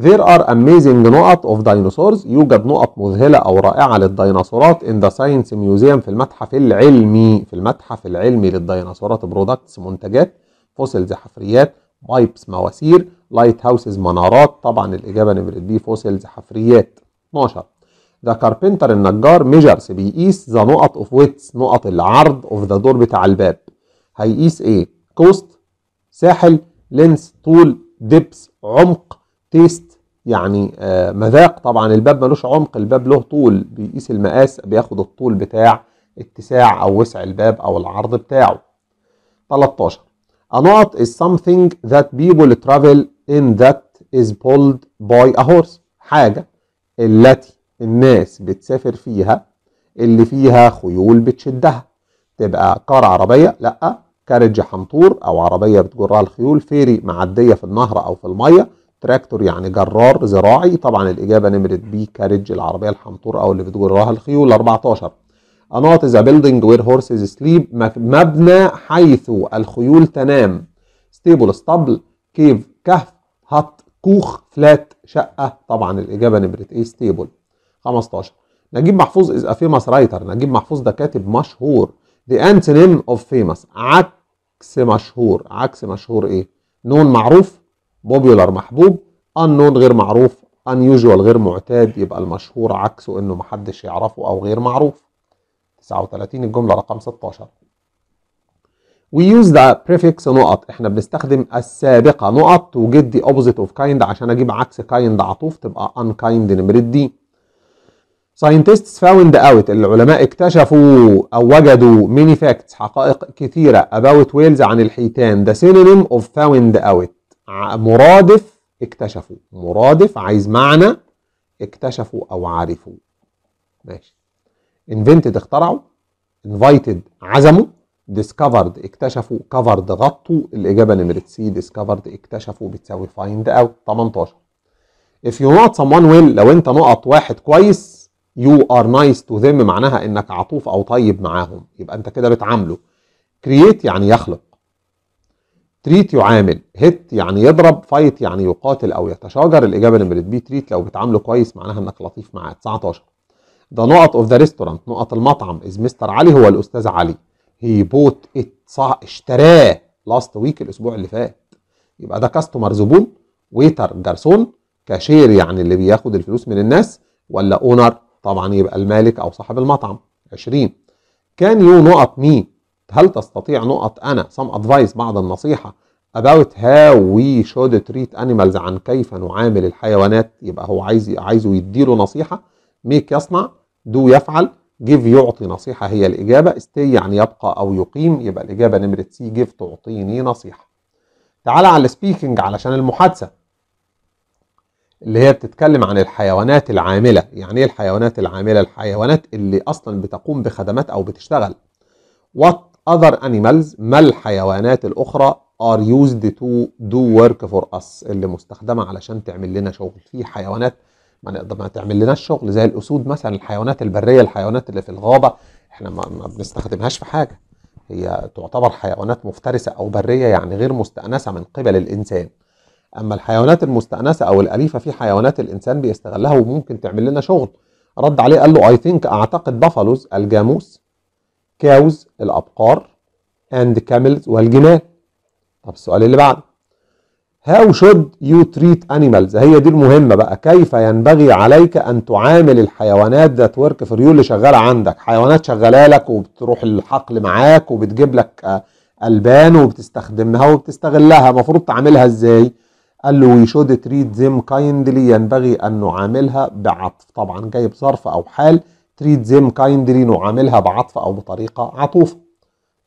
There are amazing نقط of dinosaurs يوجد نقط مذهلة أو رائعة للديناصورات in the Science Museum في المتحف العلمي في المتحف العلمي للديناصورات برودكتس منتجات فوسيلز حفريات بايبس مواسير لايت هاوسز منارات طبعا الإجابة نمرة بي فوسيلز حفريات 12 ذا كاربنتر النجار measures بيقيس ذا نقط اوف ويتس نقط العرض اوف ذا دور بتاع الباب هيقيس ايه؟ كوست ساحل لينس طول دبس عمق تيست يعني آه، مذاق طبعا الباب ملوش عمق الباب له طول بيقيس المقاس بياخد الطول بتاع اتساع او وسع الباب او العرض بتاعه 13 A knot is something that people travel in that is pulled by a horse حاجة التي الناس بتسافر فيها اللي فيها خيول بتشدها تبقى كار عربية لا كارج حنطور او عربية بتجرها الخيول فيري معدية في النهر او في المية تراكتور يعني جرار زراعي طبعا الإجابة نمرة بي كارج العربية الحمطور أو اللي بتقول وراها الخيول 14 أناط از بيلدينج وير هورسز سليب مبنى حيث الخيول تنام ستيبل ستابل كيف كهف هات كوخ فلات شقة طبعا الإجابة نمرة إيه ستيبل 15 نجيب محفوظ از a رايتر نجيب محفوظ ده كاتب مشهور the antonym of famous عكس مشهور عكس مشهور إيه نون معروف بوبيولار محبوب unknown غير معروف unusual غير معتاد يبقى المشهور عكسه انه محدش يعرفه او غير معروف 39 الجمله رقم 16 We use the prefix نقط احنا بنستخدم السابقه نقط to get the opposite of kind عشان اجيب عكس kind عطوف تبقى unkind نمره دي scientists found out العلماء اكتشفوا او وجدوا many facts حقائق كثيره about whales عن الحيتان the synonym of found out مرادف اكتشفوا مرادف عايز معنى اكتشفوا او عرفوا ماشي invented اخترعوا invited عزموا discovered اكتشفوا covered غطوا الاجابه نمره سي discovered اكتشفوا بتساوي find out 18 if you not someone well لو انت نقط واحد كويس you are nice to them معناها انك عطوف او طيب معاهم يبقى انت كده بتعامله create يعني يخلق تريت يعامل هيت يعني يضرب فايت يعني يقاتل او يتشاجر الاجابه نمره بي تريت لو بتعامله كويس معناها انك لطيف معاه 19 ده نقط اوف ذا ريستورانت نقط المطعم از مستر علي هو الاستاذ علي هي بوت ات اشتراه لاست ويك الاسبوع اللي فات يبقى ده كاستمر زبون ويتر جرسون كاشير يعني اللي بياخد الفلوس من الناس ولا اونر طبعا يبقى المالك او صاحب المطعم 20 كان يو نقط مي هل تستطيع نقط أنا some advice بعض النصيحة about how we should treat animals عن كيف نعامل الحيوانات يبقى هو عايز عايزه يديله نصيحة ميك يصنع دو يفعل جيف يعطي نصيحة هي الإجابة ستي يعني يبقى أو يقيم يبقى الإجابة نمرة سي جيف تعطيني نصيحة تعال على السبيكنج علشان المحادثة اللي هي بتتكلم عن الحيوانات العاملة يعني إيه الحيوانات العاملة الحيوانات اللي أصلا بتقوم بخدمات أو بتشتغل what other animals ما الحيوانات الأخرى are used to do work for us اللي مستخدمة علشان تعمل لنا شغل في حيوانات ما نقدر ما تعمل لنا الشغل زي الأسود مثلا الحيوانات البرية الحيوانات اللي في الغابة احنا ما, ما بنستخدمهاش في حاجة هي تعتبر حيوانات مفترسة أو برية يعني غير مستأنسة من قبل الإنسان أما الحيوانات المستأنسة أو الأليفة في حيوانات الإنسان بيستغلها وممكن تعمل لنا شغل رد عليه قال له I think أعتقد بافالوز الجاموس كاوز الأبقار and camels والجمال طب السؤال اللي بعده How should you treat animals هي دي المهمة بقى كيف ينبغي عليك أن تعامل الحيوانات ذات ورك فور يو اللي شغالة عندك حيوانات شغالة لك وبتروح الحقل معاك وبتجيب لك آه، ألبان وبتستخدمها وبتستغلها المفروض تعاملها إزاي قال له وي شود تريت ذيم كايندلي ينبغي أن نعاملها بعطف طبعا جايب ظرف أو حال تريت زيم كايندري نعاملها بعطف أو بطريقة عطوفة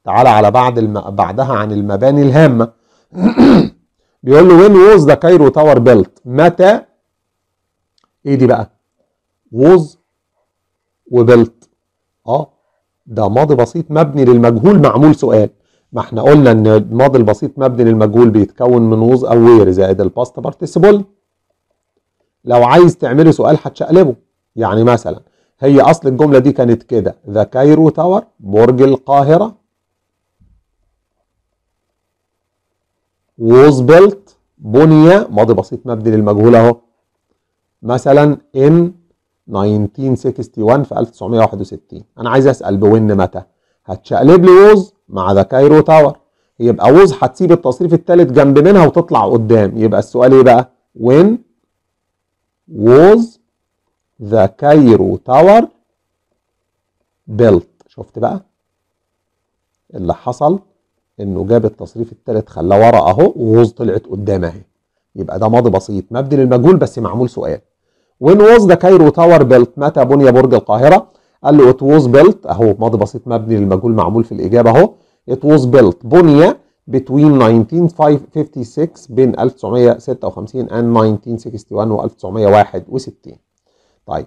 تعالى على بعد الم... بعدها عن المباني الهامة [CLEARS THROAT] بيقول له وين ووز ذا كايرو تاور بيلت متى ايه دي بقى ووز وبيلت اه ده ماضي بسيط مبني للمجهول معمول سؤال ما احنا قلنا ان الماضي البسيط مبني للمجهول بيتكون من ووز او وير زائد الباست بارتيسيبل لو عايز تعمله سؤال هتشقلبه يعني مثلا هي أصل الجملة دي كانت كده ذا كايرو تاور برج القاهرة was built بني ماضي بسيط مبني للمجهول اهو مثلا in 1961 في 1961 انا عايز اسال بوين متى هتشقلب لي ووز مع ذا كايرو تاور يبقى ووز هتسيب التصريف الثالث جنب منها وتطلع قدام يبقى السؤال ايه بقى when was The Cairo Tower built شفت بقى اللي حصل انه جاب التصريف الثالث خلاه ورا اهو ووز طلعت قدام اهي يبقى ده ماضي بسيط مبني للمجهول بس معمول سؤال وين ووز ذا كايرو تاور بيلت متى بني برج القاهره قال له ات ووز بيلت اهو ماضي بسيط مبني للمجهول معمول في الاجابه اهو ات ووز بيلت بني between 1956 بين 1956 and 1961 و 1961 طيب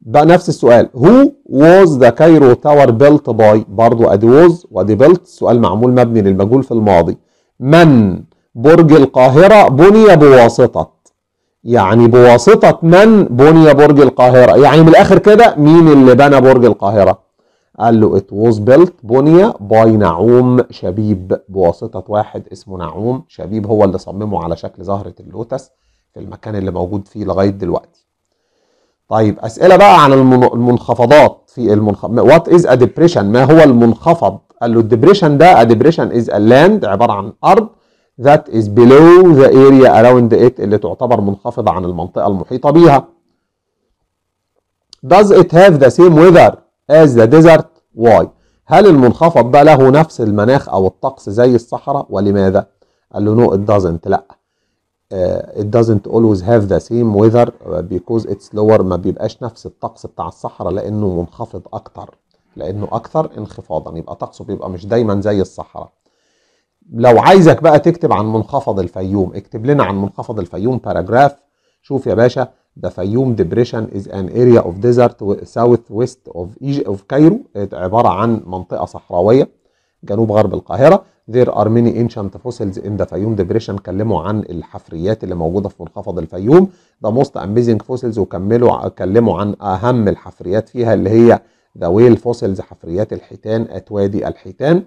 بقى نفس السؤال هو was the Cairo Tower built by برضو ادي was وادي built سؤال معمول مبني للمجهول في الماضي من برج القاهرة بني بواسطة يعني بواسطة من بني برج القاهرة يعني من الآخر كده مين اللي بنى برج القاهرة قال له it was built بني باي نعوم شبيب بواسطة واحد اسمه نعوم شبيب هو اللي صممه على شكل زهرة اللوتس في المكان اللي موجود فيه لغاية دلوقتي طيب اسئله بقى عن المنخفضات في المنخفض وات از ا ديبريشن ما هو المنخفض قال له الديبريشن ده ا ديبريشن از ا لاند عباره عن ارض ذات از بيلو ذا اريا اراوند ات اللي تعتبر منخفضه عن المنطقه المحيطه بيها does it have the same weather as the desert why هل المنخفض ده له نفس المناخ او الطقس زي الصحراء ولماذا قال له no it doesn't لا uh, it doesn't always have the same weather آه، because it's lower ما بيبقاش نفس الطقس بتاع الصحراء لانه منخفض اكتر لانه اكتر انخفاضا يبقى طقسه بيبقى مش دايما زي الصحراء لو عايزك بقى تكتب عن منخفض الفيوم اكتب لنا عن منخفض الفيوم باراجراف شوف يا باشا The Fayum Depression is an area of desert southwest of, Egypt, of Cairo عبارة عن منطقة صحراوية جنوب غرب القاهرة there are many ancient fossils in the Fayum depression كلموا عن الحفريات اللي موجودة في منخفض الفيوم the most amazing fossils وكملوا اتكلموا عن أهم الحفريات فيها اللي هي the whale fossils حفريات الحيتان وادي الحيتان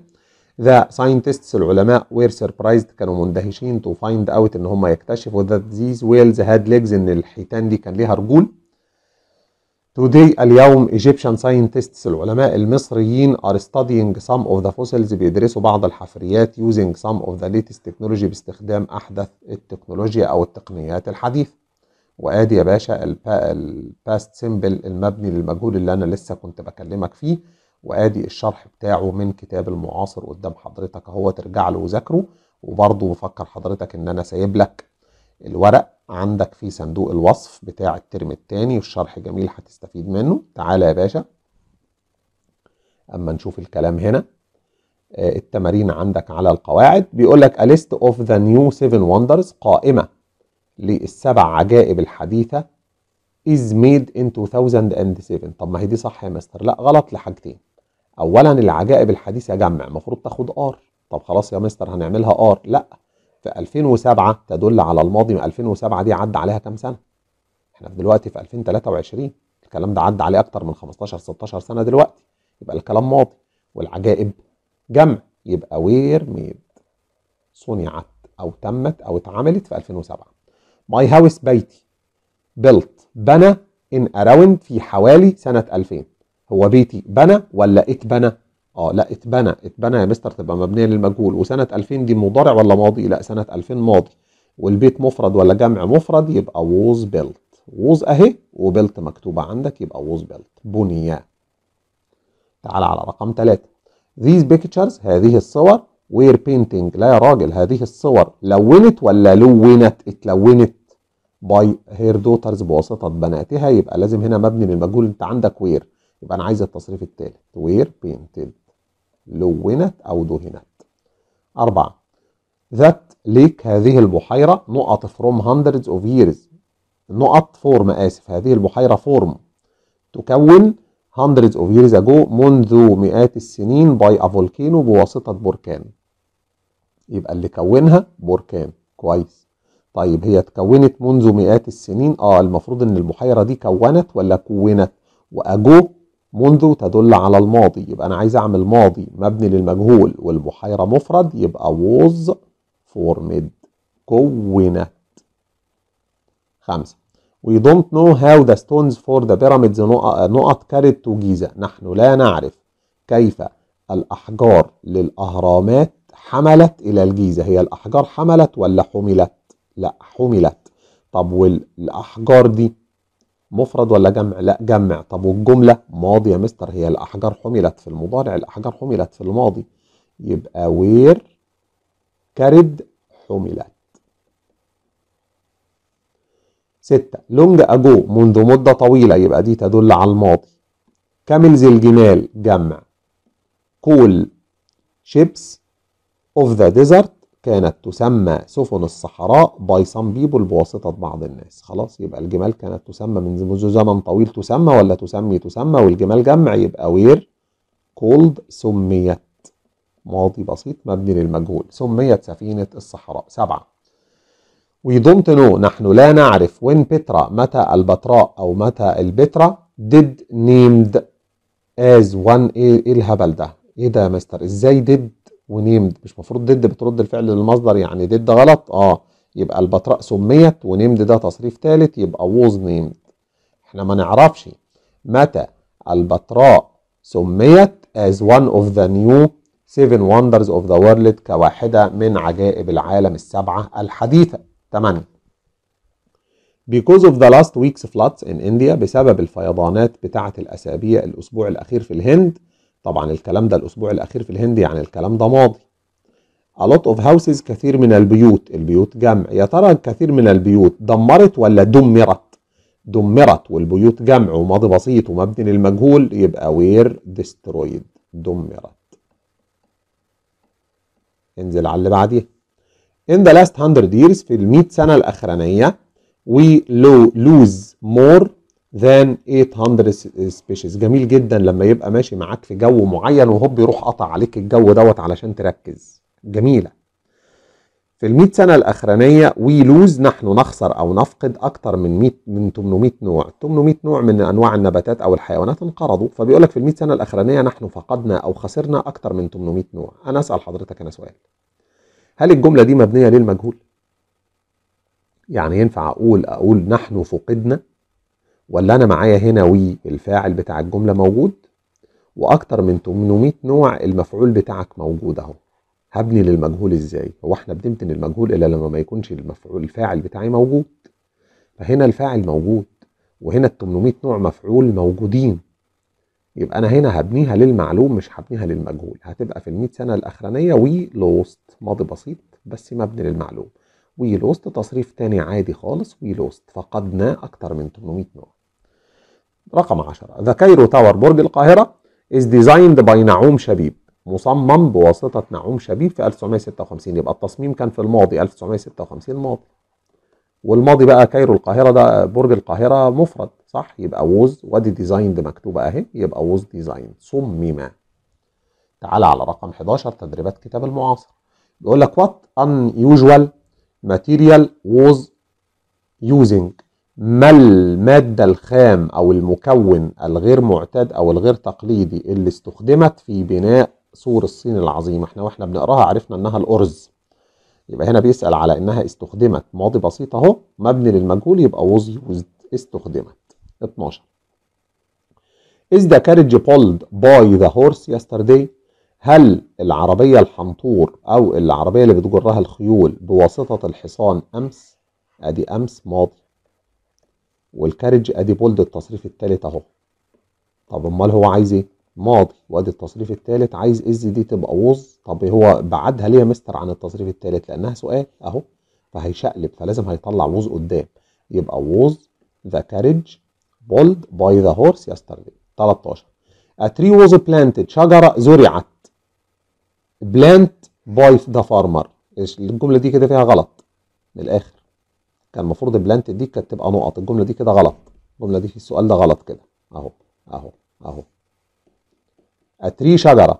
The scientists العلماء were surprised كانوا مندهشين to find out ان هم يكتشفوا that these whales had legs ان الحيتان دي كان ليها رجول Today اليوم Egyptian scientists العلماء المصريين are studying some of the fossils بيدرسوا بعض الحفريات using some of the latest technology باستخدام أحدث التكنولوجيا أو التقنيات الحديثة وآدي يا باشا الباست سيمبل المبني للمجهول اللي أنا لسه كنت بكلمك فيه وآدي الشرح بتاعه من كتاب المعاصر قدام حضرتك أهو ترجع له وذاكره وبرضه بفكر حضرتك إن أنا سايب لك الورق عندك في صندوق الوصف بتاع الترم الثاني والشرح جميل هتستفيد منه تعالى يا باشا اما نشوف الكلام هنا آه، التمارين عندك على القواعد بيقول لك A list of the new seven wonders قائمة للسبع عجائب الحديثة is made in 2007 طب ما هي دي صح يا مستر لا غلط لحاجتين أولا العجائب الحديثة جمع المفروض تاخد ار طب خلاص يا مستر هنعملها ار لا في 2007 تدل على الماضي من 2007 دي عدى عليها كام سنه احنا دلوقتي في 2023 الكلام ده عدى عليه اكتر من 15 16 سنه دلوقتي يبقى الكلام ماضي والعجائب جمع يبقى وير ميد صنعت او تمت او اتعملت في 2007 ماي هاوس بيتي بيلت بنى ان اراوند في حوالي سنه 2000 هو بيتي بنى ولا اتبنى اه لا اتبنى اتبنى يا مستر تبقى مبنيه للمجهول وسنه 2000 دي مضارع ولا ماضي لا سنه 2000 ماضي والبيت مفرد ولا جمع مفرد يبقى ووز بيلت ووز اهي وبيلت مكتوبه عندك يبقى ووز بيلت بنية تعال على رقم 3 ذيز بيكتشرز هذه الصور وير بينتينج لا يا راجل هذه الصور لونت ولا لونت اتلونت باي هير دوترز بواسطه بناتها يبقى لازم هنا مبني للمجهول انت عندك وير يبقى انا عايز التصريف الثالث وير بينتد لونت أو دهنت أربعة ذات ليك هذه البحيرة نقط from hundreds of years نقط فورم آسف هذه البحيرة فورم تكون hundreds of years ago منذ مئات السنين by a volcano بواسطة بركان يبقى اللي كونها بركان كويس طيب هي اتكونت منذ مئات السنين اه المفروض ان البحيرة دي كونت ولا كونت واجو منذ تدل على الماضي يبقى أنا عايز أعمل ماضي مبني للمجهول والبحيرة مفرد يبقى ووز فورمد كونت خمسة We don't know how the stones for the pyramids نقط carried to جيزة نحن لا نعرف كيف الأحجار للأهرامات حملت إلى الجيزة هي الأحجار حملت ولا حملت؟ لا حملت طب والأحجار دي مفرد ولا جمع لا جمع طب والجملة ماضي يا مستر هي الأحجار حملت في المضارع الأحجار حملت في الماضي يبقى وير كارد حملت ستة لونج أجو منذ مدة طويلة يبقى دي تدل على الماضي كاملز الجمال جمع كول شيبس اوف ذا ديزرت كانت تسمى سفن الصحراء بايسان بيبل بواسطة بعض الناس خلاص يبقى الجمال كانت تسمى من منذ زمن طويل تسمى ولا تسمي تسمى والجمال جمع يبقى وير كولد سميت ماضي بسيط مبني للمجهول سميت سفينة الصحراء سبعة We don't know نحن لا نعرف وين بترا متى البتراء أو متى البترا did named as one إيه الهبل ده؟ إيه ده يا مستر؟ إزاي did ونيمد مش مفروض ديد بترد الفعل للمصدر يعني ديد غلط اه يبقى البطراء سميت ونيمد ده تصريف ثالث يبقى ووز نيمد احنا ما نعرفش متى البطراء سميت as one of the new seven wonders of the world كواحدة من عجائب العالم السبعة الحديثة تمام Because of the last week's floods in India بسبب الفيضانات بتاعة الأسابيع الأسبوع الأخير في الهند طبعا الكلام ده الاسبوع الاخير في الهند يعني الكلام ده ماضي A lot of houses كثير من البيوت البيوت جمع يا ترى كثير من البيوت دمرت ولا دمرت دمرت والبيوت جمع وماضي بسيط ومبني للمجهول يبقى وير ديسترويد دمرت انزل على اللي بعديه in the last 100 years في ال 100 سنه الاخرانيه we lose more than 800 species جميل جدا لما يبقى ماشي معاك في جو معين وهوب يروح قطع عليك الجو دوت علشان تركز جميله في ال 100 سنه الاخرانيه وي لوز نحن نخسر او نفقد اكثر من 100 من 800 نوع 800 نوع من انواع النباتات او الحيوانات انقرضوا فبيقول لك في ال 100 سنه الاخرانيه نحن فقدنا او خسرنا اكثر من 800 نوع انا اسال حضرتك انا سؤال هل الجمله دي مبنيه للمجهول يعني ينفع اقول اقول نحن فقدنا ولا انا معايا هنا وي الفاعل بتاع الجمله موجود واكتر من 800 نوع المفعول بتاعك موجود اهو هبني للمجهول ازاي هو احنا بنبني المجهول الا لما ما يكونش المفعول الفاعل بتاعي موجود فهنا الفاعل موجود وهنا ال 800 نوع مفعول موجودين يبقى انا هنا هبنيها للمعلوم مش هبنيها للمجهول هتبقى في ال سنه الاخرانيه وي لوست ماضي بسيط بس مبني للمعلوم وي لوست تصريف تاني عادي خالص وي لوست فقدنا اكتر من 800 نوع رقم 10 ذا كايرو تاور برج القاهرة از ديزايند باي نعوم شبيب مصمم بواسطة نعوم شبيب في 1956 يبقى التصميم كان في الماضي 1956 الماضي والماضي بقى كايرو القاهرة ده برج القاهرة مفرد صح يبقى ووز وادي ديزايند مكتوبة اهي يبقى ووز ديزايند صمم تعالى على رقم 11 تدريبات كتاب المعاصر بيقول لك وات ان يوجوال ماتيريال ووز يوزنج ما المادة الخام أو المكون الغير معتاد أو الغير تقليدي اللي استخدمت في بناء سور الصين العظيم احنا واحنا بنقراها عرفنا انها الأرز يبقى هنا بيسأل على انها استخدمت ماضي بسيط اهو مبني للمجهول يبقى وزي استخدمت 12 Is the carriage pulled by the horse yesterday? هل العربية الحنطور أو العربية اللي بتجرها الخيول بواسطة الحصان أمس؟ أدي أمس ماضي والكارج ادي بولد التصريف الثالث اهو طب امال هو عايز ايه ماضي وادي التصريف الثالث عايز از دي تبقى وز طب هو بعدها ليه يا مستر عن التصريف الثالث لانها سؤال اهو فهيشقلب فلازم هيطلع وز قدام يبقى وز ذا كارج بولد باي ذا هورس يسترداي 13 A tree was planted شجرة زرعت بلانت باي ذا فارمر الجملة دي كده فيها غلط من الآخر كان المفروض بلانت دي كانت تبقى نقط الجمله دي كده غلط الجمله دي في السؤال ده غلط كده اهو اهو اهو اتري شجره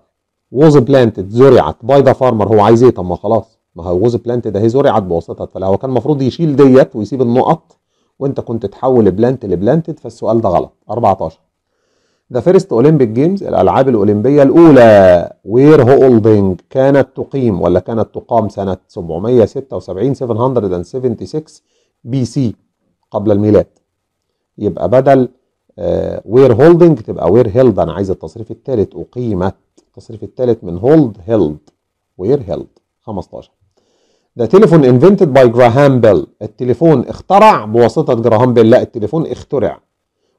ووز بلانتد زرعت باي ذا فارمر هو عايز ايه طب ما خلاص ما هو ووز بلانتد اهي زرعت بواسطه هو كان المفروض يشيل ديت ويسيب النقط وانت كنت تحول بلانت لبلانتد فالسؤال ده غلط 14 ذا فيرست اولمبيك جيمز الالعاب الاولمبيه الاولى وير هولدنج كانت تقيم ولا كانت تقام سنه 776 776 بي سي قبل الميلاد يبقى بدل وير آه، هولدنج تبقى وير هيلد انا عايز التصريف الثالث اقيمت التصريف الثالث من هولد هيلد وير هيلد 15 ده تليفون انفنتد باي جراهام بيل التليفون اخترع بواسطه جراهام بيل لا التليفون اخترع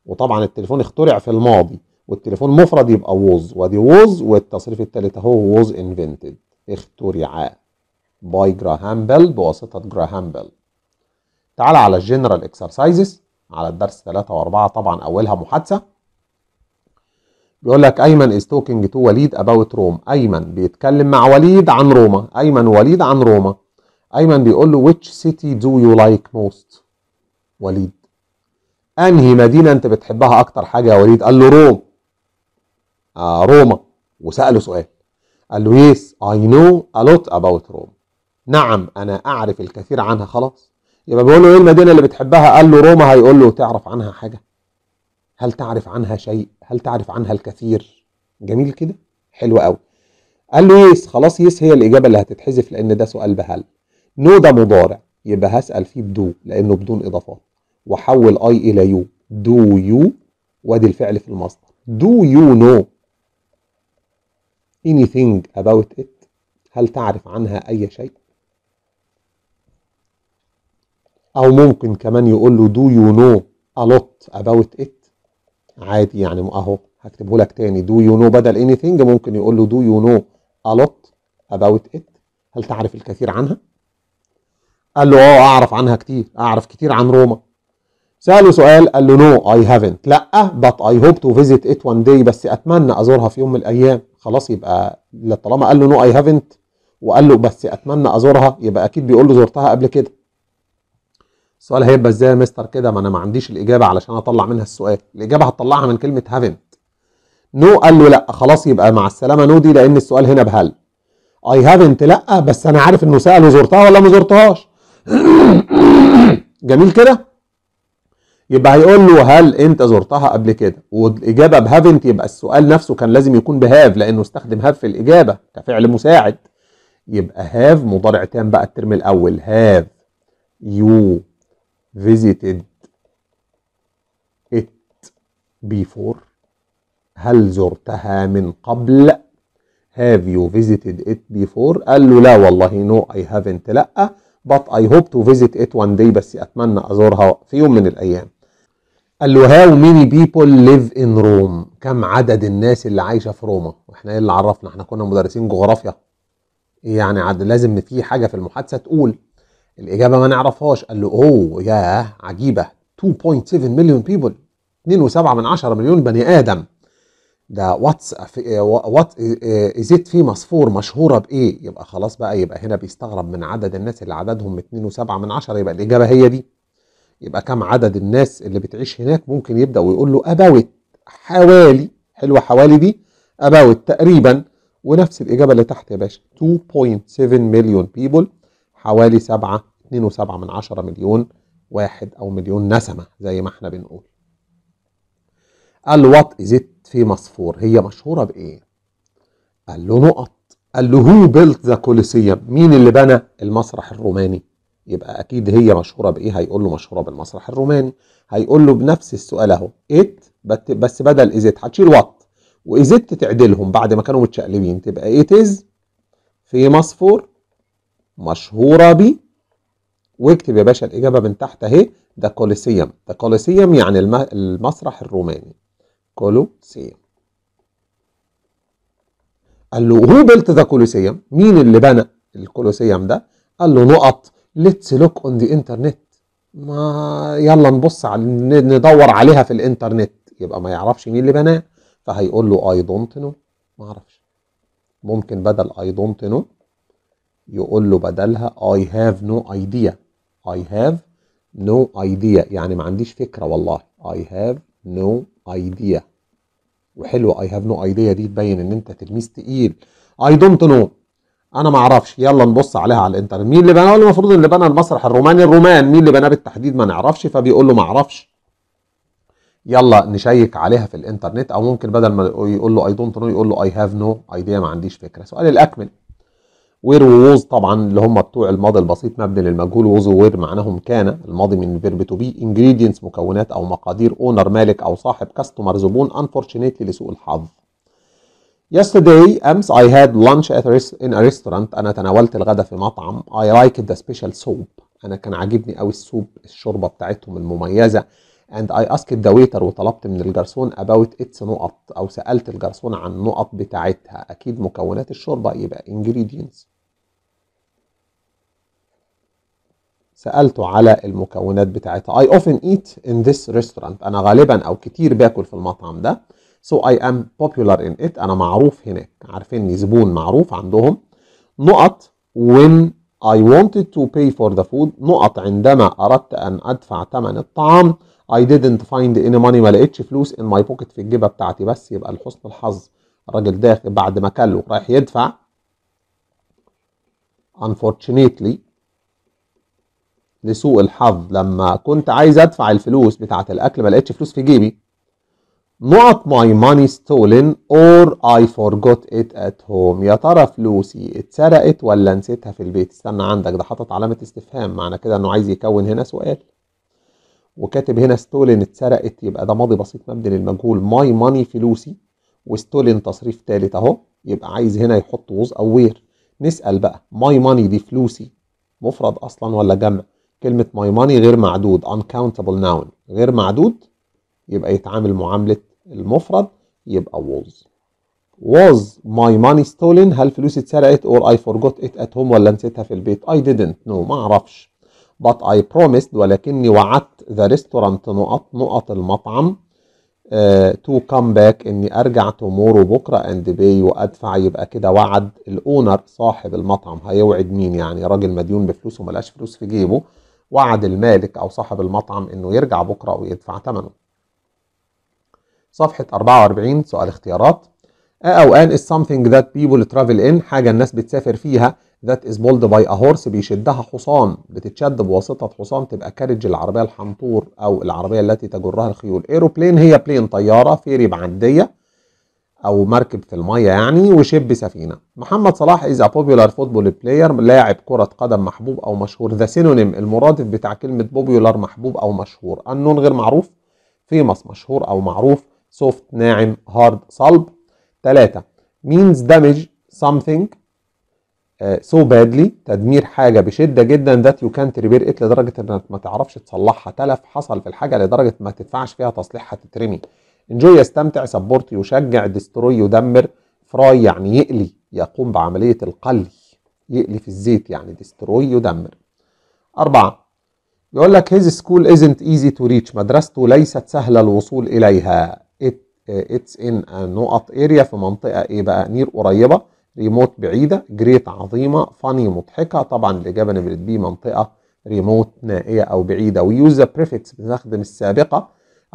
وطبعا التليفون اخترع في الماضي والتليفون مفرد يبقى ووز ودي ووز والتصريف الثالث اهو ووز انفنتد اخترع باي جراهام بيل بواسطه جراهام بيل تعال على الجنرال اكسرسايزز على الدرس 3 و4 طبعا اولها محادثه بيقول لك ايمن از توكينج تو وليد اباوت روم ايمن بيتكلم مع وليد عن روما ايمن وليد عن روما ايمن بيقول له ويتش سيتي دو يو لايك موست وليد انهي مدينه انت بتحبها اكتر حاجه يا وليد قال له روم آه روما وساله سؤال قال له يس اي نو ا لوت اباوت روم نعم انا اعرف الكثير عنها خلاص يبقى بيقول له ايه المدينه اللي بتحبها قال له روما هيقول له تعرف عنها حاجه هل تعرف عنها شيء هل تعرف عنها الكثير جميل كده حلو قوي قال له يس خلاص يس هي الاجابه اللي هتتحذف لان ده سؤال بهل نو ده مضارع يبقى هسال فيه بدو لانه بدون اضافات واحول اي الى يو دو يو وادي الفعل في المصدر دو يو نو anything about it هل تعرف عنها اي شيء او ممكن كمان يقول له do you know a lot about it عادي يعني اهو هكتبه لك تاني do you know بدل anything ممكن يقول له do you know a lot about it هل تعرف الكثير عنها قال له اه اعرف عنها كتير اعرف كتير عن روما سأله سؤال قال له نو اي هافنت لا بات اي هوب تو فيزيت ات وان داي بس اتمنى ازورها في يوم من الايام خلاص يبقى طالما قال له نو اي هافنت وقال له بس اتمنى ازورها يبقى اكيد بيقول له زرتها قبل كده السؤال هيبقى ازاي يا مستر كده ما انا ما عنديش الاجابه علشان اطلع منها السؤال الاجابه هتطلعها من كلمه هافنت نو قال له لا خلاص يبقى مع السلامه نو دي لان السؤال هنا بهل اي هافنت لا بس انا عارف انه سال وزرتها ولا ما زرتهاش [COUGHS] جميل كده يبقى هيقول له هل انت زرتها قبل كده والاجابه بهافنت يبقى السؤال نفسه كان لازم يكون بهاف لانه استخدم هاف في الاجابه كفعل مساعد يبقى هاف مضارع تام بقى الترم الاول هاف يو visited it before هل زرتها من قبل have you visited it before قال له لا والله no I haven't لا but I hope to visit it one day بس أتمنى أزورها في يوم من الأيام قال له how many people live in Rome كم عدد الناس اللي عايشة في روما واحنا ايه اللي عرفنا احنا كنا مدرسين جغرافيا يعني عد لازم في حاجة في المحادثة تقول الاجابه ما نعرفهاش قال له اوه ياه عجيبه 2.7 مليون بيبل 2.7 من 10 مليون بني ادم ده واتس وات ات في مصفور مشهوره بايه يبقى خلاص بقى يبقى هنا بيستغرب من عدد الناس اللي عددهم 2.7 من 10 يبقى الاجابه هي دي يبقى كم عدد الناس اللي بتعيش هناك ممكن يبدا ويقول له اباوت حوالي حلوه حوالي دي اباوت تقريبا ونفس الاجابه اللي تحت يا باشا 2.7 مليون بيبل حوالي 7 2.7 من عشرة مليون واحد أو مليون نسمة زي ما احنا بنقول قال له وات ازت في مصفور هي مشهورة بإيه؟ قال له نقط قال له هو بيلت ذا كوليسيوم مين اللي بنى المسرح الروماني؟ يبقى أكيد هي مشهورة بإيه؟ هيقول له مشهورة بالمسرح الروماني هيقول له بنفس السؤال أهو إت بس بدل ازت هتشيل وات وازت تعدلهم بعد ما كانوا متشقلبين تبقى إيت إز في مصفور مشهورة ب واكتب يا باشا الإجابة من تحت أهي ده كوليسيوم ده كوليسيوم يعني المسرح الروماني كولوسيوم قال له هو بيلت ذا كولوسيوم مين اللي بنى الكولوسيوم ده قال له نقط ليتس لوك اون ذا انترنت ما يلا نبص على ندور عليها في الانترنت يبقى ما يعرفش مين اللي بناه فهيقول له اي دونت نو ما اعرفش ممكن بدل اي دونت نو يقول له بدلها اي هاف نو ايديا I have no idea يعني ما عنديش فكرة والله I have no idea وحلو I have no idea دي تبين ان انت تلميذ تقيل I don't know انا ما اعرفش يلا نبص عليها على الانترنت مين اللي بناه المفروض اللي بنى المسرح الروماني الرومان مين اللي بناه بالتحديد ما نعرفش فبيقول له ما اعرفش يلا نشيك عليها في الانترنت او ممكن بدل ما يقول له اي دونت نو يقول له اي هاف نو ايديا ما عنديش فكره سؤال الاكمل وير ووز طبعا اللي هم بتوع الماضي البسيط مبني للمجهول ووز وير معناهم كان الماضي من فيرب تو بي انجريدينتس مكونات او مقادير اونر مالك او صاحب كاستمر زبون انفورشنتلي لسوء الحظ Yesterday امس I had lunch at in a restaurant انا تناولت الغداء في مطعم I liked the special soup انا كان عاجبني قوي السوب الشوربه بتاعتهم المميزه and I asked the waiter وطلبت من الجرسون about its نقط او سالت الجرسون عن النقط بتاعتها اكيد مكونات الشوربه يبقى ingredients سالته على المكونات بتاعتها I often eat in this restaurant انا غالبا او كتير باكل في المطعم ده so I am popular in it انا معروف هناك عارفيني زبون معروف عندهم نقط when I wanted to pay for the food نقط عندما اردت ان ادفع ثمن الطعام I didn't find any money ما لقيتش فلوس in my pocket في الجيبه بتاعتي بس يبقى لحسن الحظ الراجل داخل بعد ما كله رايح يدفع unfortunately لسوء الحظ لما كنت عايز ادفع الفلوس بتاعه الاكل ما لقيتش فلوس في جيبي not my money stolen or I forgot it at home يا ترى فلوسي اتسرقت ولا نسيتها في البيت استنى عندك ده حاطط علامة استفهام معنى كده انه عايز يكون هنا سؤال وكاتب هنا stolen اتسرقت يبقى ده ماضي بسيط مبني للمجهول my money فلوسي وستولن تصريف تالت اهو يبقى عايز هنا يحط وز او وير نسأل بقى my money دي فلوسي مفرد اصلا ولا جمع كلمة my money غير معدود uncountable noun غير معدود يبقى يتعامل معاملة المفرد يبقى was was my money stolen هل فلوسي اتسرقت or I forgot it at home ولا نسيتها في البيت I didn't no ما اعرفش but I promised ولكني وعدت the restaurant نقط نقط المطعم uh, to come back اني ارجع tomorrow بكره and pay وادفع يبقى كده وعد الاونر صاحب المطعم هيوعد مين يعني راجل مديون بفلوسه وملاش فلوس في جيبه وعد المالك أو صاحب المطعم أنه يرجع بكرة ويدفع ثمنه صفحة 44 سؤال اختيارات آه، أو أن is something that people travel in حاجة الناس بتسافر فيها that is pulled by a horse بيشدها حصان بتتشد بواسطة حصان تبقى كارج العربية الحنطور أو العربية التي تجرها الخيول aeroplane هي plane طيارة فيري بعدية او مركب في الميه يعني وشب سفينه محمد صلاح از بوبيولار فوتبول بلاير لاعب كره قدم محبوب او مشهور ذا سينونيم المرادف بتاع كلمه بوبيولار محبوب او مشهور النون غير معروف فيمس مشهور او معروف سوفت ناعم هارد صلب 3 means damage something آه، so badly تدمير حاجة بشدة جدا that you can't repair it لدرجة انك ما تعرفش تصلحها تلف حصل في الحاجة لدرجة ما تدفعش فيها تصليحها تترمي انجوي يستمتع سبورت يشجع ديستروي يدمر فراي يعني يقلي يقوم بعملية القلي يقلي في الزيت يعني ديستروي يدمر أربعة يقول لك his school isn't easy to reach مدرسته ليست سهلة الوصول إليها It, it's in a نقط area في منطقة إيه بقى نير قريبة ريموت بعيدة جريت عظيمة فاني مضحكة طبعا الإجابة نمرة بي منطقة ريموت نائية أو بعيدة ويوز بريفكس بنستخدم السابقة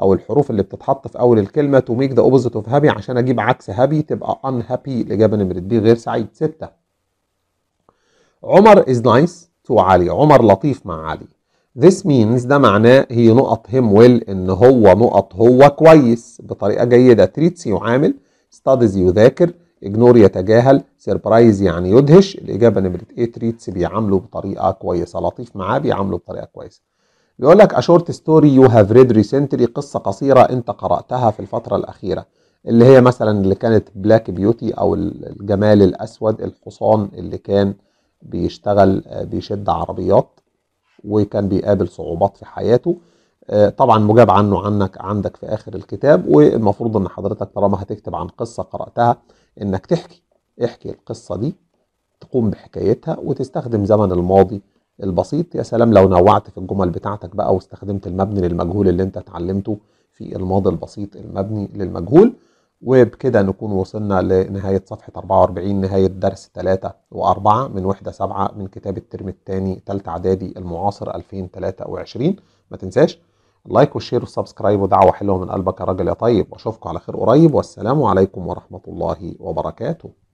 او الحروف اللي بتتحط في اول الكلمه تو ميك ذا اوبوزيت اوف هابي عشان اجيب عكس هابي تبقى ان هابي الاجابه نمره دي غير سعيد سته عمر از نايس تو علي عمر لطيف مع علي This means ده معناه هي نقط him well ان هو نقط هو كويس بطريقه جيده treats يعامل studies يذاكر اجنور يتجاهل سربرايز يعني يدهش الاجابه نمره ايه تريتس بيعامله بطريقه كويسه لطيف معاه بيعامله بطريقه كويسه بيقول لك اشورت ستوري يو هاف ريد ريسنتلي قصة قصيرة أنت قرأتها في الفترة الأخيرة اللي هي مثلا اللي كانت بلاك بيوتي أو الجمال الأسود الحصان اللي كان بيشتغل آه، بيشد عربيات وكان بيقابل صعوبات في حياته آه، طبعا مجاب عنه عنك عندك في آخر الكتاب والمفروض أن حضرتك طالما هتكتب عن قصة قرأتها إنك تحكي احكي القصة دي تقوم بحكايتها وتستخدم زمن الماضي البسيط يا سلام لو نوعت في الجمل بتاعتك بقى واستخدمت المبني للمجهول اللي انت اتعلمته في الماضي البسيط المبني للمجهول وبكده نكون وصلنا لنهاية صفحة 44 نهاية درس 3 و4 من وحدة 7 من كتاب الترم الثاني ثالثة إعدادي المعاصر 2023 ما تنساش لايك وشير وسبسكرايب ودعوة حلوة من قلبك يا راجل يا طيب وأشوفكم على خير قريب والسلام عليكم ورحمة الله وبركاته